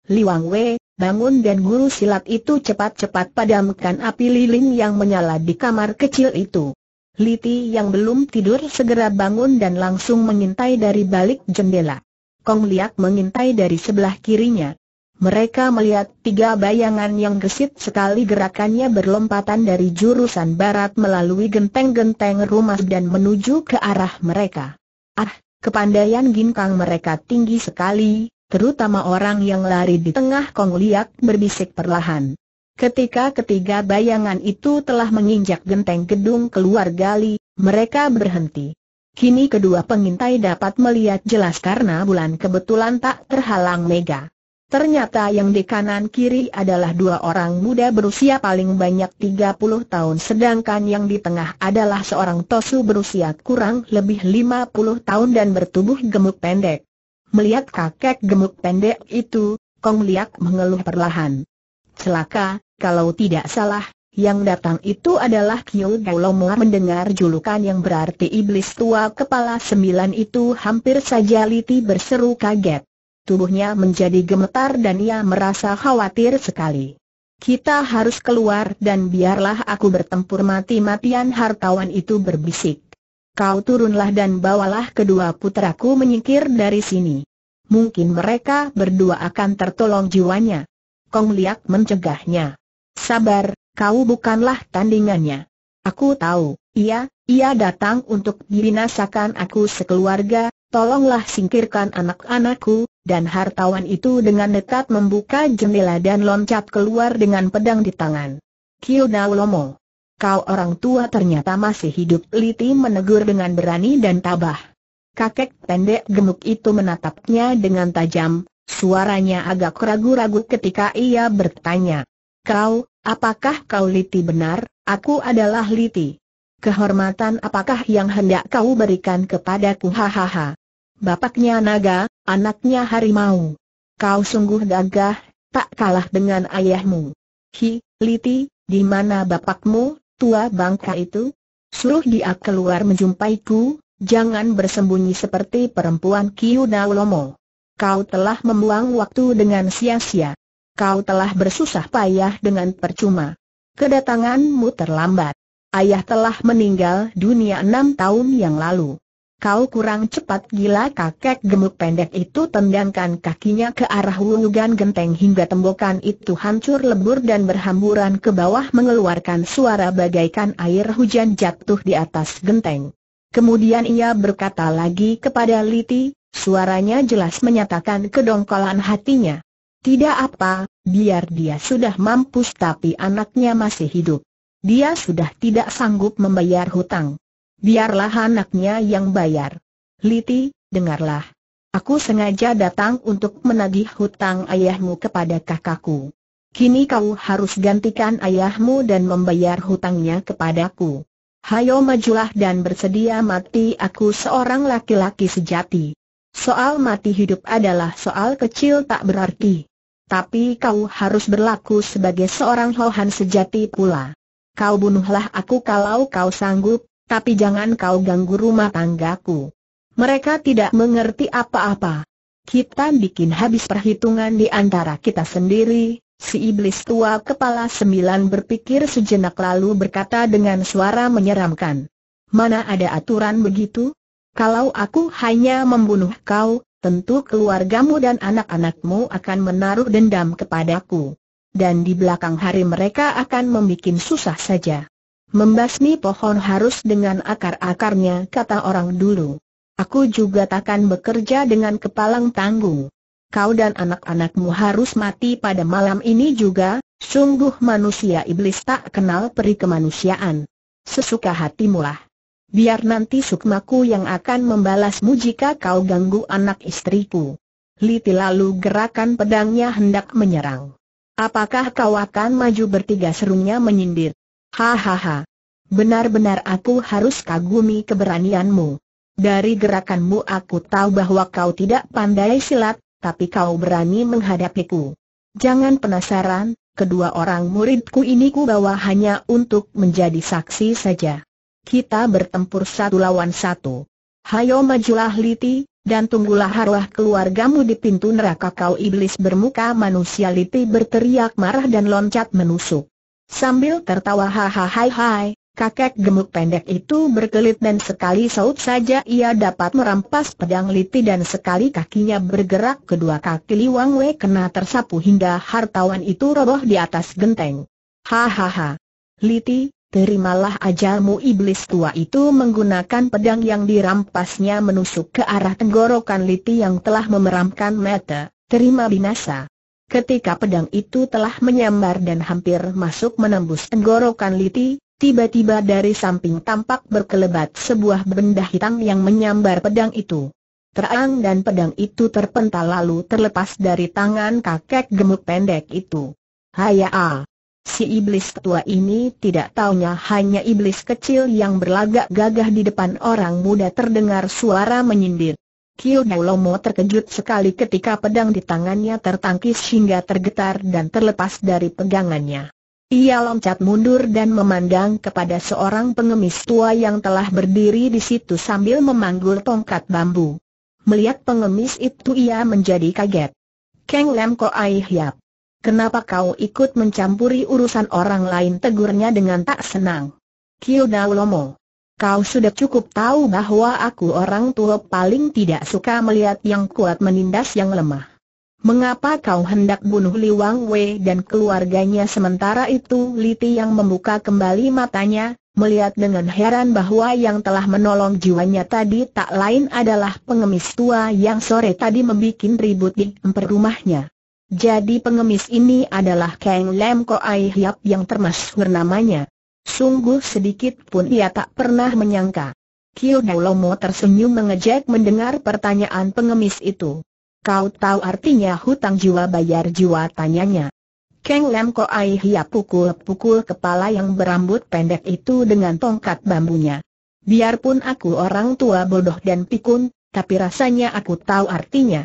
Liwang Wei, bangun dan guru silat itu cepat-cepat padamkan api lilin yang menyala di kamar kecil itu. Liti yang belum tidur segera bangun dan langsung mengintai dari balik jendela. Kong Liak mengintai dari sebelah kirinya. Mereka melihat tiga bayangan yang gesit sekali gerakannya berlompatan dari jurusan barat melalui genteng-genteng rumah dan menuju ke arah mereka. Ah, kepandaian ginkang mereka tinggi sekali, terutama orang yang lari di tengah Kong Liak berbisik perlahan. Ketika ketiga bayangan itu telah menginjak genteng gedung keluar gali, mereka berhenti. Kini kedua pengintai dapat melihat jelas karena bulan kebetulan tak terhalang mega. Ternyata yang di kanan kiri adalah dua orang muda berusia paling banyak 30 tahun sedangkan yang di tengah adalah seorang tosu berusia kurang lebih 50 tahun dan bertubuh gemuk pendek. Melihat kakek gemuk pendek itu, Kong Liak mengeluh perlahan. Celaka, kalau tidak salah, yang datang itu adalah Kiu Gaulomo mendengar julukan yang berarti iblis tua kepala sembilan itu hampir saja Liti berseru kaget. Tubuhnya menjadi gemetar dan ia merasa khawatir sekali. Kita harus keluar dan biarlah aku bertempur mati-matian hartawan itu berbisik. Kau turunlah dan bawalah kedua putraku menyingkir dari sini. Mungkin mereka berdua akan tertolong jiwanya. Kong Liak mencegahnya. Sabar, kau bukanlah tandingannya. Aku tahu, iya, ia datang untuk binasakan aku sekeluarga, tolonglah singkirkan anak-anakku, dan hartawan itu dengan dekat membuka jendela dan loncat keluar dengan pedang di tangan. Kiyonau Lomo. Kau orang tua ternyata masih hidup Liti menegur dengan berani dan tabah. Kakek pendek gemuk itu menatapnya dengan tajam, suaranya agak ragu-ragu ketika ia bertanya. Kau, apakah kau Liti benar, aku adalah Liti. Kehormatan apakah yang hendak kau berikan kepadaku hahaha. Bapaknya naga, anaknya harimau. Kau sungguh gagah, tak kalah dengan ayahmu. Hi, Liti, di mana bapakmu, tua bangka itu? Suruh dia keluar menjumpaiku, jangan bersembunyi seperti perempuan Kiu Lomo. Kau telah membuang waktu dengan sia-sia kau telah bersusah payah dengan percuma. Kedatanganmu terlambat. Ayah telah meninggal dunia enam tahun yang lalu. Kau kurang cepat gila kakek gemuk pendek itu tendangkan kakinya ke arah wulugan genteng hingga tembokan itu hancur lebur dan berhamburan ke bawah mengeluarkan suara bagaikan air hujan jatuh di atas genteng. Kemudian ia berkata lagi kepada Liti, suaranya jelas menyatakan kedongkolan hatinya. Tidak apa, biar dia sudah mampus tapi anaknya masih hidup. Dia sudah tidak sanggup membayar hutang. Biarlah anaknya yang bayar. Liti, dengarlah. Aku sengaja datang untuk menagih hutang ayahmu kepada kakakku. Kini kau harus gantikan ayahmu dan membayar hutangnya kepadaku. Hayo majulah dan bersedia mati aku seorang laki-laki sejati. Soal mati hidup adalah soal kecil tak berarti. Tapi kau harus berlaku sebagai seorang Hohan sejati pula. Kau bunuhlah aku kalau kau sanggup, tapi jangan kau ganggu rumah tanggaku. Mereka tidak mengerti apa-apa. Kita bikin habis perhitungan di antara kita sendiri, si iblis tua kepala sembilan berpikir sejenak lalu berkata dengan suara menyeramkan. Mana ada aturan begitu? Kalau aku hanya membunuh kau, tentu keluargamu dan anak-anakmu akan menaruh dendam kepadaku. Dan di belakang hari mereka akan membuat susah saja. Membasmi pohon harus dengan akar-akarnya kata orang dulu. Aku juga takkan bekerja dengan kepalang tanggung. Kau dan anak-anakmu harus mati pada malam ini juga, sungguh manusia iblis tak kenal peri kemanusiaan. Sesuka hatimulah biar nanti sukmaku yang akan membalasmu jika kau ganggu anak istriku. Liti lalu gerakan pedangnya hendak menyerang. Apakah kau akan maju bertiga serunya menyindir? Hahaha. Benar-benar aku harus kagumi keberanianmu. Dari gerakanmu aku tahu bahwa kau tidak pandai silat, tapi kau berani menghadapiku. Jangan penasaran, kedua orang muridku ini ku bawa hanya untuk menjadi saksi saja kita bertempur satu lawan satu. Hayo majulah Liti, dan tunggulah arwah keluargamu di pintu neraka kau iblis bermuka manusia Liti berteriak marah dan loncat menusuk. Sambil tertawa hahaha hai, kakek gemuk pendek itu berkelit dan sekali saut saja ia dapat merampas pedang Liti dan sekali kakinya bergerak kedua kaki Liwang Wei kena tersapu hingga hartawan itu roboh di atas genteng. Hahaha. Liti, Terimalah ajalmu iblis tua itu menggunakan pedang yang dirampasnya menusuk ke arah tenggorokan Liti yang telah memeramkan mata, terima binasa. Ketika pedang itu telah menyambar dan hampir masuk menembus tenggorokan Liti, tiba-tiba dari samping tampak berkelebat sebuah benda hitam yang menyambar pedang itu. Terang dan pedang itu terpental lalu terlepas dari tangan kakek gemuk pendek itu. Hayaa! Ah! Si iblis tua ini tidak taunya hanya iblis kecil yang berlagak gagah di depan orang muda terdengar suara menyindir. Kiu Daulomo terkejut sekali ketika pedang di tangannya tertangkis hingga tergetar dan terlepas dari pegangannya. Ia loncat mundur dan memandang kepada seorang pengemis tua yang telah berdiri di situ sambil memanggul tongkat bambu. Melihat pengemis itu ia menjadi kaget. Keng Lam Ai Hiap. Kenapa kau ikut mencampuri urusan orang lain tegurnya dengan tak senang? Kiyoda Lomo. Kau sudah cukup tahu bahwa aku orang tua paling tidak suka melihat yang kuat menindas yang lemah. Mengapa kau hendak bunuh Li Wang Wei dan keluarganya sementara itu Li Ti yang membuka kembali matanya, melihat dengan heran bahwa yang telah menolong jiwanya tadi tak lain adalah pengemis tua yang sore tadi membuat ribut di emper rumahnya. Jadi pengemis ini adalah Kang Lam ai Hiap yang termasuk namanya. Sungguh sedikit pun ia tak pernah menyangka. Kiu Daulomo tersenyum mengejek mendengar pertanyaan pengemis itu. Kau tahu artinya hutang jiwa bayar jiwa tanyanya. Kang Lam ai Hiap pukul-pukul kepala yang berambut pendek itu dengan tongkat bambunya. Biarpun aku orang tua bodoh dan pikun, tapi rasanya aku tahu artinya.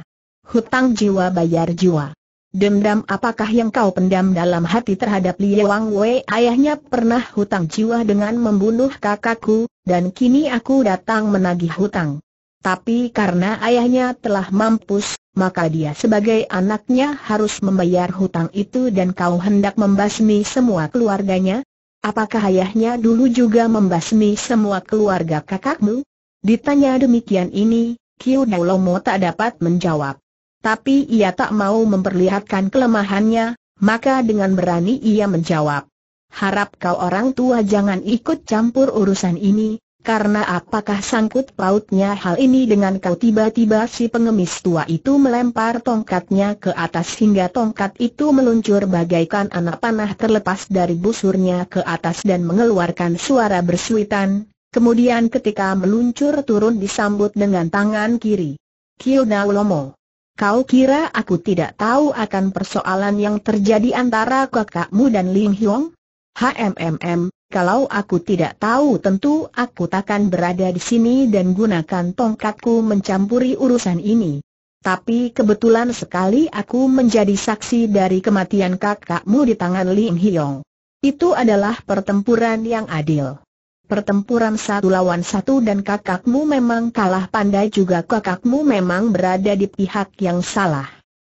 Hutang jiwa bayar jiwa. Dendam apakah yang kau pendam dalam hati terhadap Lie Wang Wei? Ayahnya pernah hutang jiwa dengan membunuh kakakku, dan kini aku datang menagih hutang. Tapi karena ayahnya telah mampus, maka dia sebagai anaknya harus membayar hutang itu dan kau hendak membasmi semua keluarganya? Apakah ayahnya dulu juga membasmi semua keluarga kakakmu? Ditanya demikian ini, Kiu Daulomo tak dapat menjawab tapi ia tak mau memperlihatkan kelemahannya, maka dengan berani ia menjawab. Harap kau orang tua jangan ikut campur urusan ini, karena apakah sangkut pautnya hal ini dengan kau tiba-tiba si pengemis tua itu melempar tongkatnya ke atas hingga tongkat itu meluncur bagaikan anak panah terlepas dari busurnya ke atas dan mengeluarkan suara bersuitan, kemudian ketika meluncur turun disambut dengan tangan kiri. Kiyo ulomo. Kau kira aku tidak tahu akan persoalan yang terjadi antara kakakmu dan Ling Hiong? HMMM, kalau aku tidak tahu tentu aku takkan berada di sini dan gunakan tongkatku mencampuri urusan ini. Tapi kebetulan sekali aku menjadi saksi dari kematian kakakmu di tangan Ling Hiong. Itu adalah pertempuran yang adil. Pertempuran satu lawan satu dan kakakmu memang kalah pandai juga kakakmu memang berada di pihak yang salah.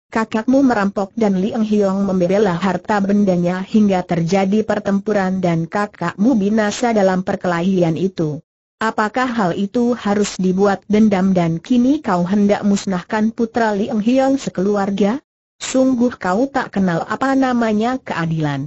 Kakakmu merampok dan Liang Hiong membela harta bendanya hingga terjadi pertempuran dan kakakmu binasa dalam perkelahian itu. Apakah hal itu harus dibuat dendam dan kini kau hendak musnahkan putra Liang Hiong sekeluarga? Sungguh kau tak kenal apa namanya keadilan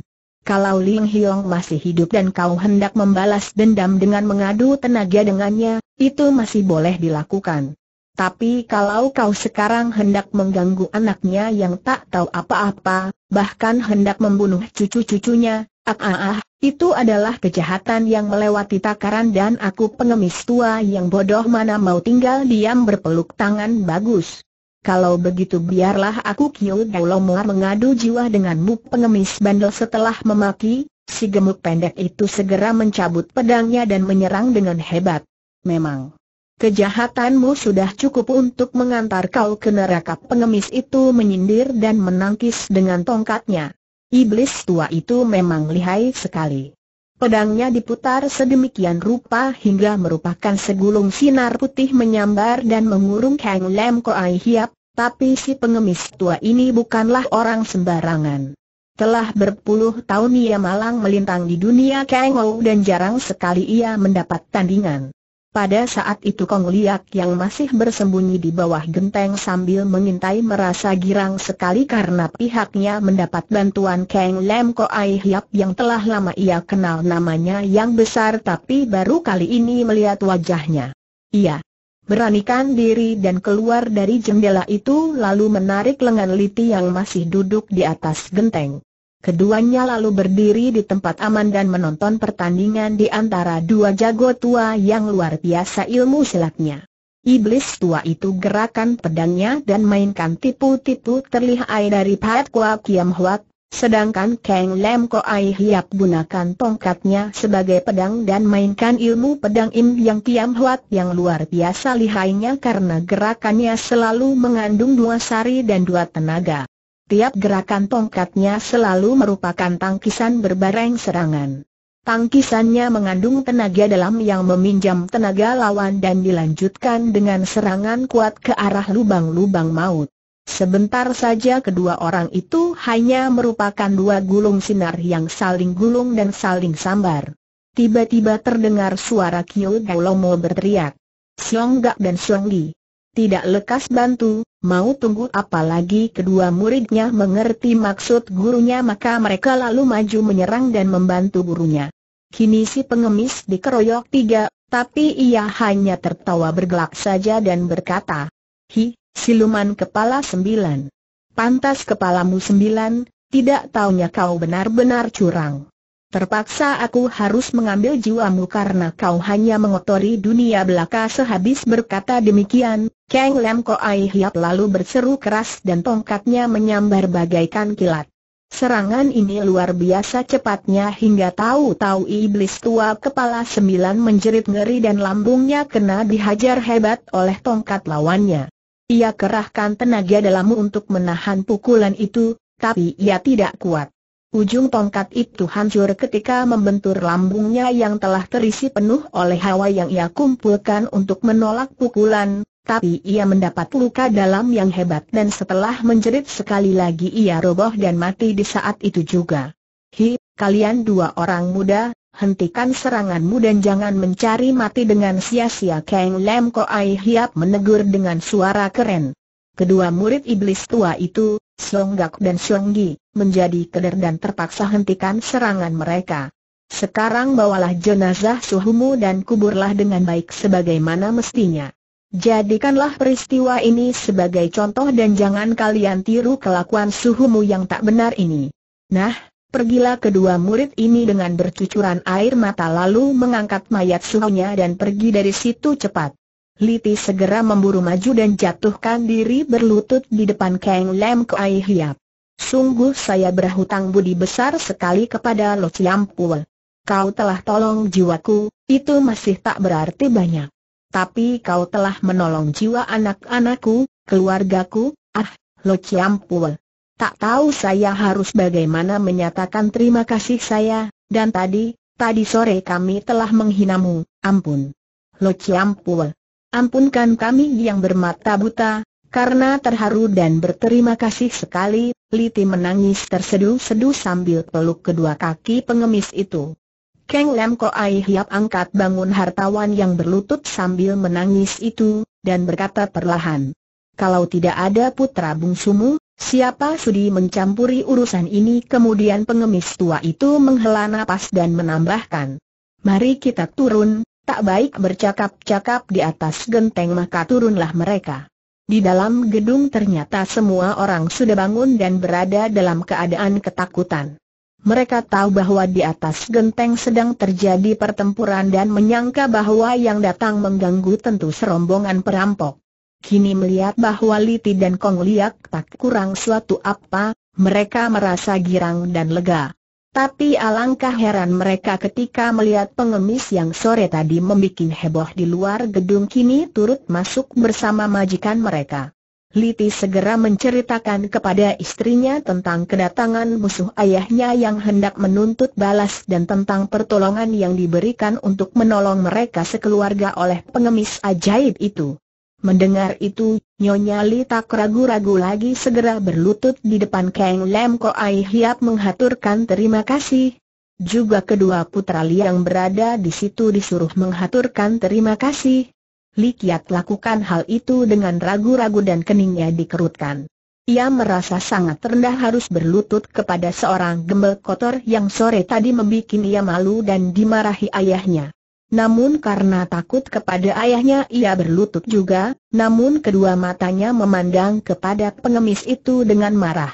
kalau Ling Hiong masih hidup dan kau hendak membalas dendam dengan mengadu tenaga dengannya, itu masih boleh dilakukan. Tapi kalau kau sekarang hendak mengganggu anaknya yang tak tahu apa-apa, bahkan hendak membunuh cucu-cucunya, ah, ah, ah, itu adalah kejahatan yang melewati takaran dan aku pengemis tua yang bodoh mana mau tinggal diam berpeluk tangan bagus. Kalau begitu biarlah aku Kiu Gaulomor mengadu jiwa denganmu pengemis bandel setelah memaki, si gemuk pendek itu segera mencabut pedangnya dan menyerang dengan hebat. Memang, kejahatanmu sudah cukup untuk mengantar kau ke neraka pengemis itu menyindir dan menangkis dengan tongkatnya. Iblis tua itu memang lihai sekali. Pedangnya diputar sedemikian rupa hingga merupakan segulung sinar putih menyambar dan mengurung Kang Lam Koai Hiap, tapi si pengemis tua ini bukanlah orang sembarangan. Telah berpuluh tahun ia malang melintang di dunia Kang Ou dan jarang sekali ia mendapat tandingan. Pada saat itu Kong Liak yang masih bersembunyi di bawah genteng sambil mengintai merasa girang sekali karena pihaknya mendapat bantuan Kang Lam Ko Ai Hiap yang telah lama ia kenal namanya yang besar tapi baru kali ini melihat wajahnya. Ia beranikan diri dan keluar dari jendela itu lalu menarik lengan Liti yang masih duduk di atas genteng. Keduanya lalu berdiri di tempat aman dan menonton pertandingan di antara dua jago tua yang luar biasa ilmu silatnya. Iblis tua itu gerakan pedangnya dan mainkan tipu-tipu terlihai dari Pat Kua Kiam Huat, sedangkan Kang Lam Koai Hiap gunakan tongkatnya sebagai pedang dan mainkan ilmu pedang Im Yang Kiam Huat yang luar biasa lihainya karena gerakannya selalu mengandung dua sari dan dua tenaga. Tiap gerakan tongkatnya selalu merupakan tangkisan berbareng serangan. Tangkisannya mengandung tenaga dalam yang meminjam tenaga lawan dan dilanjutkan dengan serangan kuat ke arah lubang-lubang maut. Sebentar saja kedua orang itu hanya merupakan dua gulung sinar yang saling gulung dan saling sambar. Tiba-tiba terdengar suara Kyo Golomo berteriak. Siong Gak dan Siong Li tidak lekas bantu, mau tunggu apa lagi? kedua muridnya mengerti maksud gurunya maka mereka lalu maju menyerang dan membantu gurunya. Kini si pengemis dikeroyok tiga, tapi ia hanya tertawa bergelak saja dan berkata, Hi, siluman kepala sembilan. Pantas kepalamu sembilan, tidak taunya kau benar-benar curang. Terpaksa aku harus mengambil jiwamu karena kau hanya mengotori dunia belaka sehabis berkata demikian, Kang Lam Ko Ai Hiap lalu berseru keras dan tongkatnya menyambar bagaikan kilat. Serangan ini luar biasa cepatnya hingga tahu-tahu iblis tua kepala sembilan menjerit ngeri dan lambungnya kena dihajar hebat oleh tongkat lawannya. Ia kerahkan tenaga dalam untuk menahan pukulan itu, tapi ia tidak kuat. Ujung tongkat itu hancur ketika membentur lambungnya yang telah terisi penuh oleh hawa yang ia kumpulkan untuk menolak pukulan, tapi ia mendapat luka dalam yang hebat dan setelah menjerit sekali lagi ia roboh dan mati di saat itu juga. Hi, kalian dua orang muda, hentikan seranganmu dan jangan mencari mati dengan sia-sia Kang Lam Koai Hiap menegur dengan suara keren. Kedua murid iblis tua itu, Gak dan Gi, menjadi keder dan terpaksa hentikan serangan mereka. Sekarang bawalah jenazah suhumu dan kuburlah dengan baik sebagaimana mestinya. Jadikanlah peristiwa ini sebagai contoh dan jangan kalian tiru kelakuan suhumu yang tak benar ini. Nah, pergilah kedua murid ini dengan bercucuran air mata lalu mengangkat mayat suhunya dan pergi dari situ cepat. Liti segera memburu maju dan jatuhkan diri berlutut di depan Kang Lam Kuai Hiap. Sungguh saya berhutang budi besar sekali kepada Lo Ciampul. Kau telah tolong jiwaku, itu masih tak berarti banyak. Tapi kau telah menolong jiwa anak-anakku, keluargaku, ah, Lo Ciampul. Tak tahu saya harus bagaimana menyatakan terima kasih saya, dan tadi, tadi sore kami telah menghinamu, ampun. Lo Ciampul. Ampunkan kami yang bermata buta, karena terharu dan berterima kasih sekali, Liti menangis terseduh-seduh sambil peluk kedua kaki pengemis itu. Keng Lem Ai Hiap angkat bangun hartawan yang berlutut sambil menangis itu, dan berkata perlahan. Kalau tidak ada putra bungsumu, siapa sudi mencampuri urusan ini? Kemudian pengemis tua itu menghela nafas dan menambahkan. Mari kita turun, tak baik bercakap-cakap di atas genteng maka turunlah mereka. Di dalam gedung ternyata semua orang sudah bangun dan berada dalam keadaan ketakutan. Mereka tahu bahwa di atas genteng sedang terjadi pertempuran dan menyangka bahwa yang datang mengganggu tentu serombongan perampok. Kini melihat bahwa Liti dan Kong Liak tak kurang suatu apa, mereka merasa girang dan lega. Tapi alangkah heran mereka ketika melihat pengemis yang sore tadi membuat heboh di luar gedung kini turut masuk bersama majikan mereka. Liti segera menceritakan kepada istrinya tentang kedatangan musuh ayahnya yang hendak menuntut balas dan tentang pertolongan yang diberikan untuk menolong mereka sekeluarga oleh pengemis ajaib itu. Mendengar itu, Nyonya Li tak ragu-ragu lagi segera berlutut di depan Kang Lam Ai Hiap menghaturkan terima kasih. Juga kedua putra Li yang berada di situ disuruh menghaturkan terima kasih. Li Kiat lakukan hal itu dengan ragu-ragu dan keningnya dikerutkan. Ia merasa sangat rendah harus berlutut kepada seorang gembel kotor yang sore tadi membuat ia malu dan dimarahi ayahnya. Namun karena takut kepada ayahnya ia berlutut juga, namun kedua matanya memandang kepada pengemis itu dengan marah.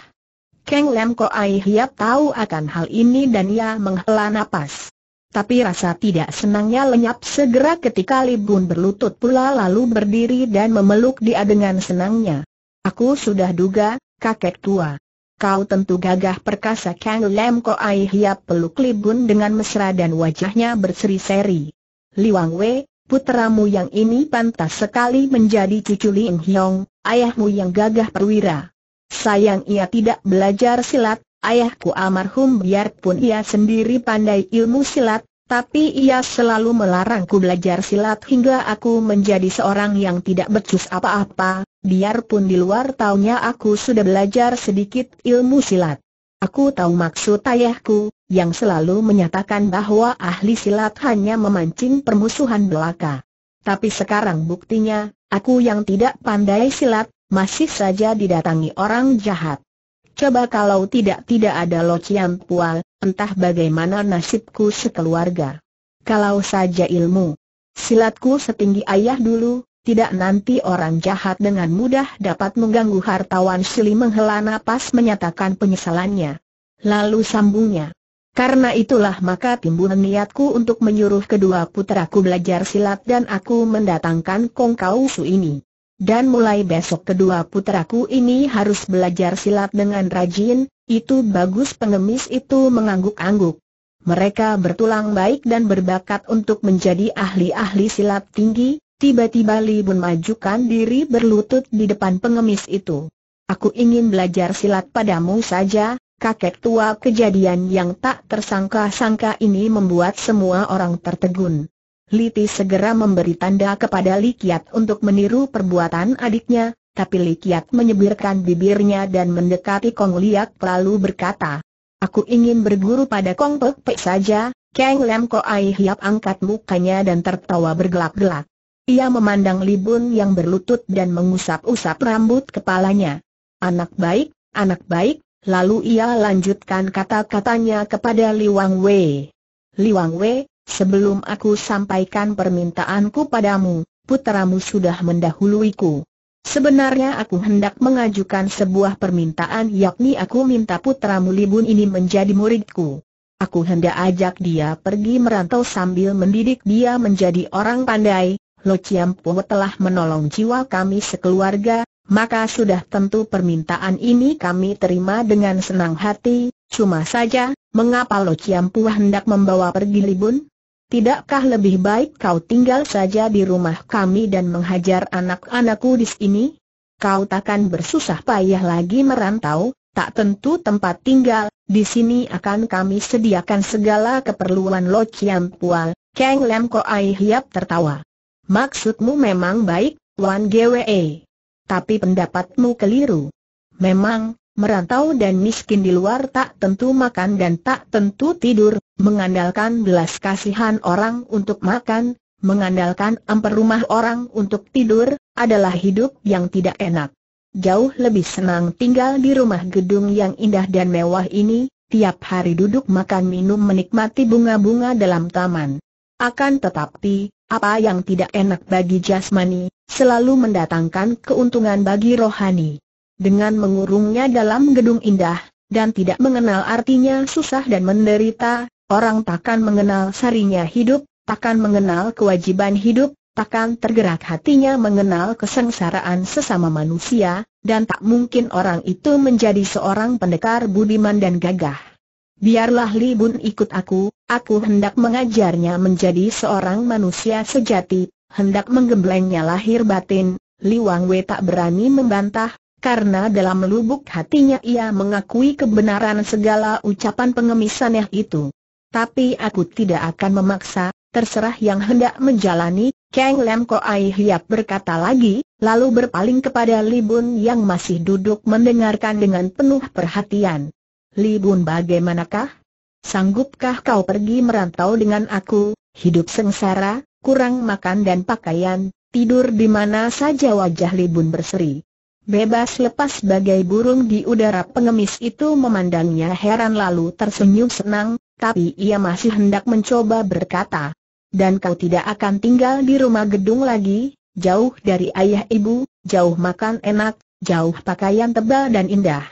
Kang Ko Ai Hiap tahu akan hal ini dan ia menghela nafas. Tapi rasa tidak senangnya lenyap segera ketika Libun berlutut pula lalu berdiri dan memeluk dia dengan senangnya. Aku sudah duga, kakek tua. Kau tentu gagah perkasa Kang Ko Ai Hiap peluk Libun dengan mesra dan wajahnya berseri-seri. Liwang Wei, putramu yang ini pantas sekali menjadi cucu Ling Hiong, ayahmu yang gagah perwira. Sayang ia tidak belajar silat, ayahku almarhum biarpun ia sendiri pandai ilmu silat, tapi ia selalu melarangku belajar silat hingga aku menjadi seorang yang tidak becus apa-apa, biarpun di luar taunya aku sudah belajar sedikit ilmu silat. Aku tahu maksud ayahku, yang selalu menyatakan bahwa ahli silat hanya memancing permusuhan belaka. Tapi sekarang buktinya, aku yang tidak pandai silat, masih saja didatangi orang jahat. Coba kalau tidak-tidak ada locian pual, entah bagaimana nasibku sekeluarga. Kalau saja ilmu silatku setinggi ayah dulu, tidak nanti orang jahat dengan mudah dapat mengganggu hartawan Sili menghela napas menyatakan penyesalannya. Lalu sambungnya. Karena itulah maka timbul niatku untuk menyuruh kedua puteraku belajar silat dan aku mendatangkan Kong Kausu Su ini. Dan mulai besok kedua puteraku ini harus belajar silat dengan rajin, itu bagus pengemis itu mengangguk-angguk. Mereka bertulang baik dan berbakat untuk menjadi ahli-ahli silat tinggi, Tiba-tiba Li Bun majukan diri berlutut di depan pengemis itu. Aku ingin belajar silat padamu saja, kakek tua kejadian yang tak tersangka-sangka ini membuat semua orang tertegun. Liti segera memberi tanda kepada Likiat untuk meniru perbuatan adiknya, tapi Likiat menyebirkan bibirnya dan mendekati Kong Liak lalu berkata, Aku ingin berguru pada Kong Pek Pek saja, Kang Lam Ai Hiap angkat mukanya dan tertawa bergelak-gelak. Ia memandang Libun yang berlutut dan mengusap-usap rambut kepalanya. Anak baik, anak baik, lalu ia lanjutkan kata-katanya kepada Liwang Wei. Liwang Wei, sebelum aku sampaikan permintaanku padamu, putramu sudah mendahuluiku. Sebenarnya aku hendak mengajukan sebuah permintaan yakni aku minta putramu Libun ini menjadi muridku. Aku hendak ajak dia pergi merantau sambil mendidik dia menjadi orang pandai, Lo Chiam Po telah menolong jiwa kami sekeluarga, maka sudah tentu permintaan ini kami terima dengan senang hati, cuma saja, mengapa Lo Chiam Po hendak membawa pergi Libun? Tidakkah lebih baik kau tinggal saja di rumah kami dan menghajar anak-anakku di sini? Kau takkan bersusah payah lagi merantau, tak tentu tempat tinggal, di sini akan kami sediakan segala keperluan Lo Chiam Pual, Kang Lam Ko Ai Hiap tertawa. Maksudmu memang baik, Wan GWE. Tapi pendapatmu keliru. Memang, merantau dan miskin di luar tak tentu makan dan tak tentu tidur, mengandalkan belas kasihan orang untuk makan, mengandalkan amper rumah orang untuk tidur, adalah hidup yang tidak enak. Jauh lebih senang tinggal di rumah gedung yang indah dan mewah ini, tiap hari duduk makan minum menikmati bunga-bunga dalam taman. Akan tetapi, apa yang tidak enak bagi jasmani, selalu mendatangkan keuntungan bagi rohani. Dengan mengurungnya dalam gedung indah, dan tidak mengenal artinya susah dan menderita, orang takkan mengenal sarinya hidup, takkan mengenal kewajiban hidup, takkan tergerak hatinya mengenal kesengsaraan sesama manusia, dan tak mungkin orang itu menjadi seorang pendekar budiman dan gagah. Biarlah Li Bun ikut aku, aku hendak mengajarnya menjadi seorang manusia sejati, hendak menggemblengnya lahir batin, Li Wang Wei tak berani membantah, karena dalam lubuk hatinya ia mengakui kebenaran segala ucapan pengemisannya itu. Tapi aku tidak akan memaksa, terserah yang hendak menjalani, Kang Lam Ai Hiap berkata lagi, lalu berpaling kepada Li Bun yang masih duduk mendengarkan dengan penuh perhatian. Li Bun bagaimanakah? Sanggupkah kau pergi merantau dengan aku, hidup sengsara, kurang makan dan pakaian, tidur di mana saja wajah Li Bun berseri. Bebas lepas bagai burung di udara pengemis itu memandangnya heran lalu tersenyum senang, tapi ia masih hendak mencoba berkata. Dan kau tidak akan tinggal di rumah gedung lagi, jauh dari ayah ibu, jauh makan enak, jauh pakaian tebal dan indah.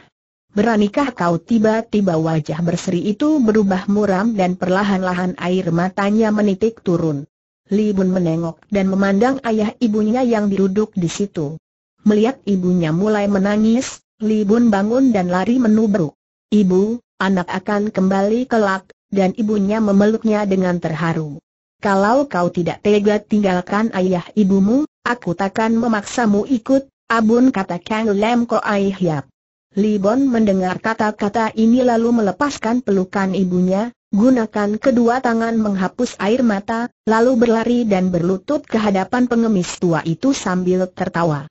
Beranikah kau tiba-tiba wajah berseri itu berubah muram dan perlahan-lahan air matanya menitik turun. Li Bun menengok dan memandang ayah ibunya yang diruduk di situ. Melihat ibunya mulai menangis, Li Bun bangun dan lari menubruk. Ibu, anak akan kembali kelak, dan ibunya memeluknya dengan terharu. Kalau kau tidak tega tinggalkan ayah ibumu, aku takkan memaksamu ikut, abun kata Kang Lem Ko Ai Hiap. Libon mendengar kata-kata ini lalu melepaskan pelukan ibunya, gunakan kedua tangan menghapus air mata, lalu berlari dan berlutut ke hadapan pengemis tua itu sambil tertawa.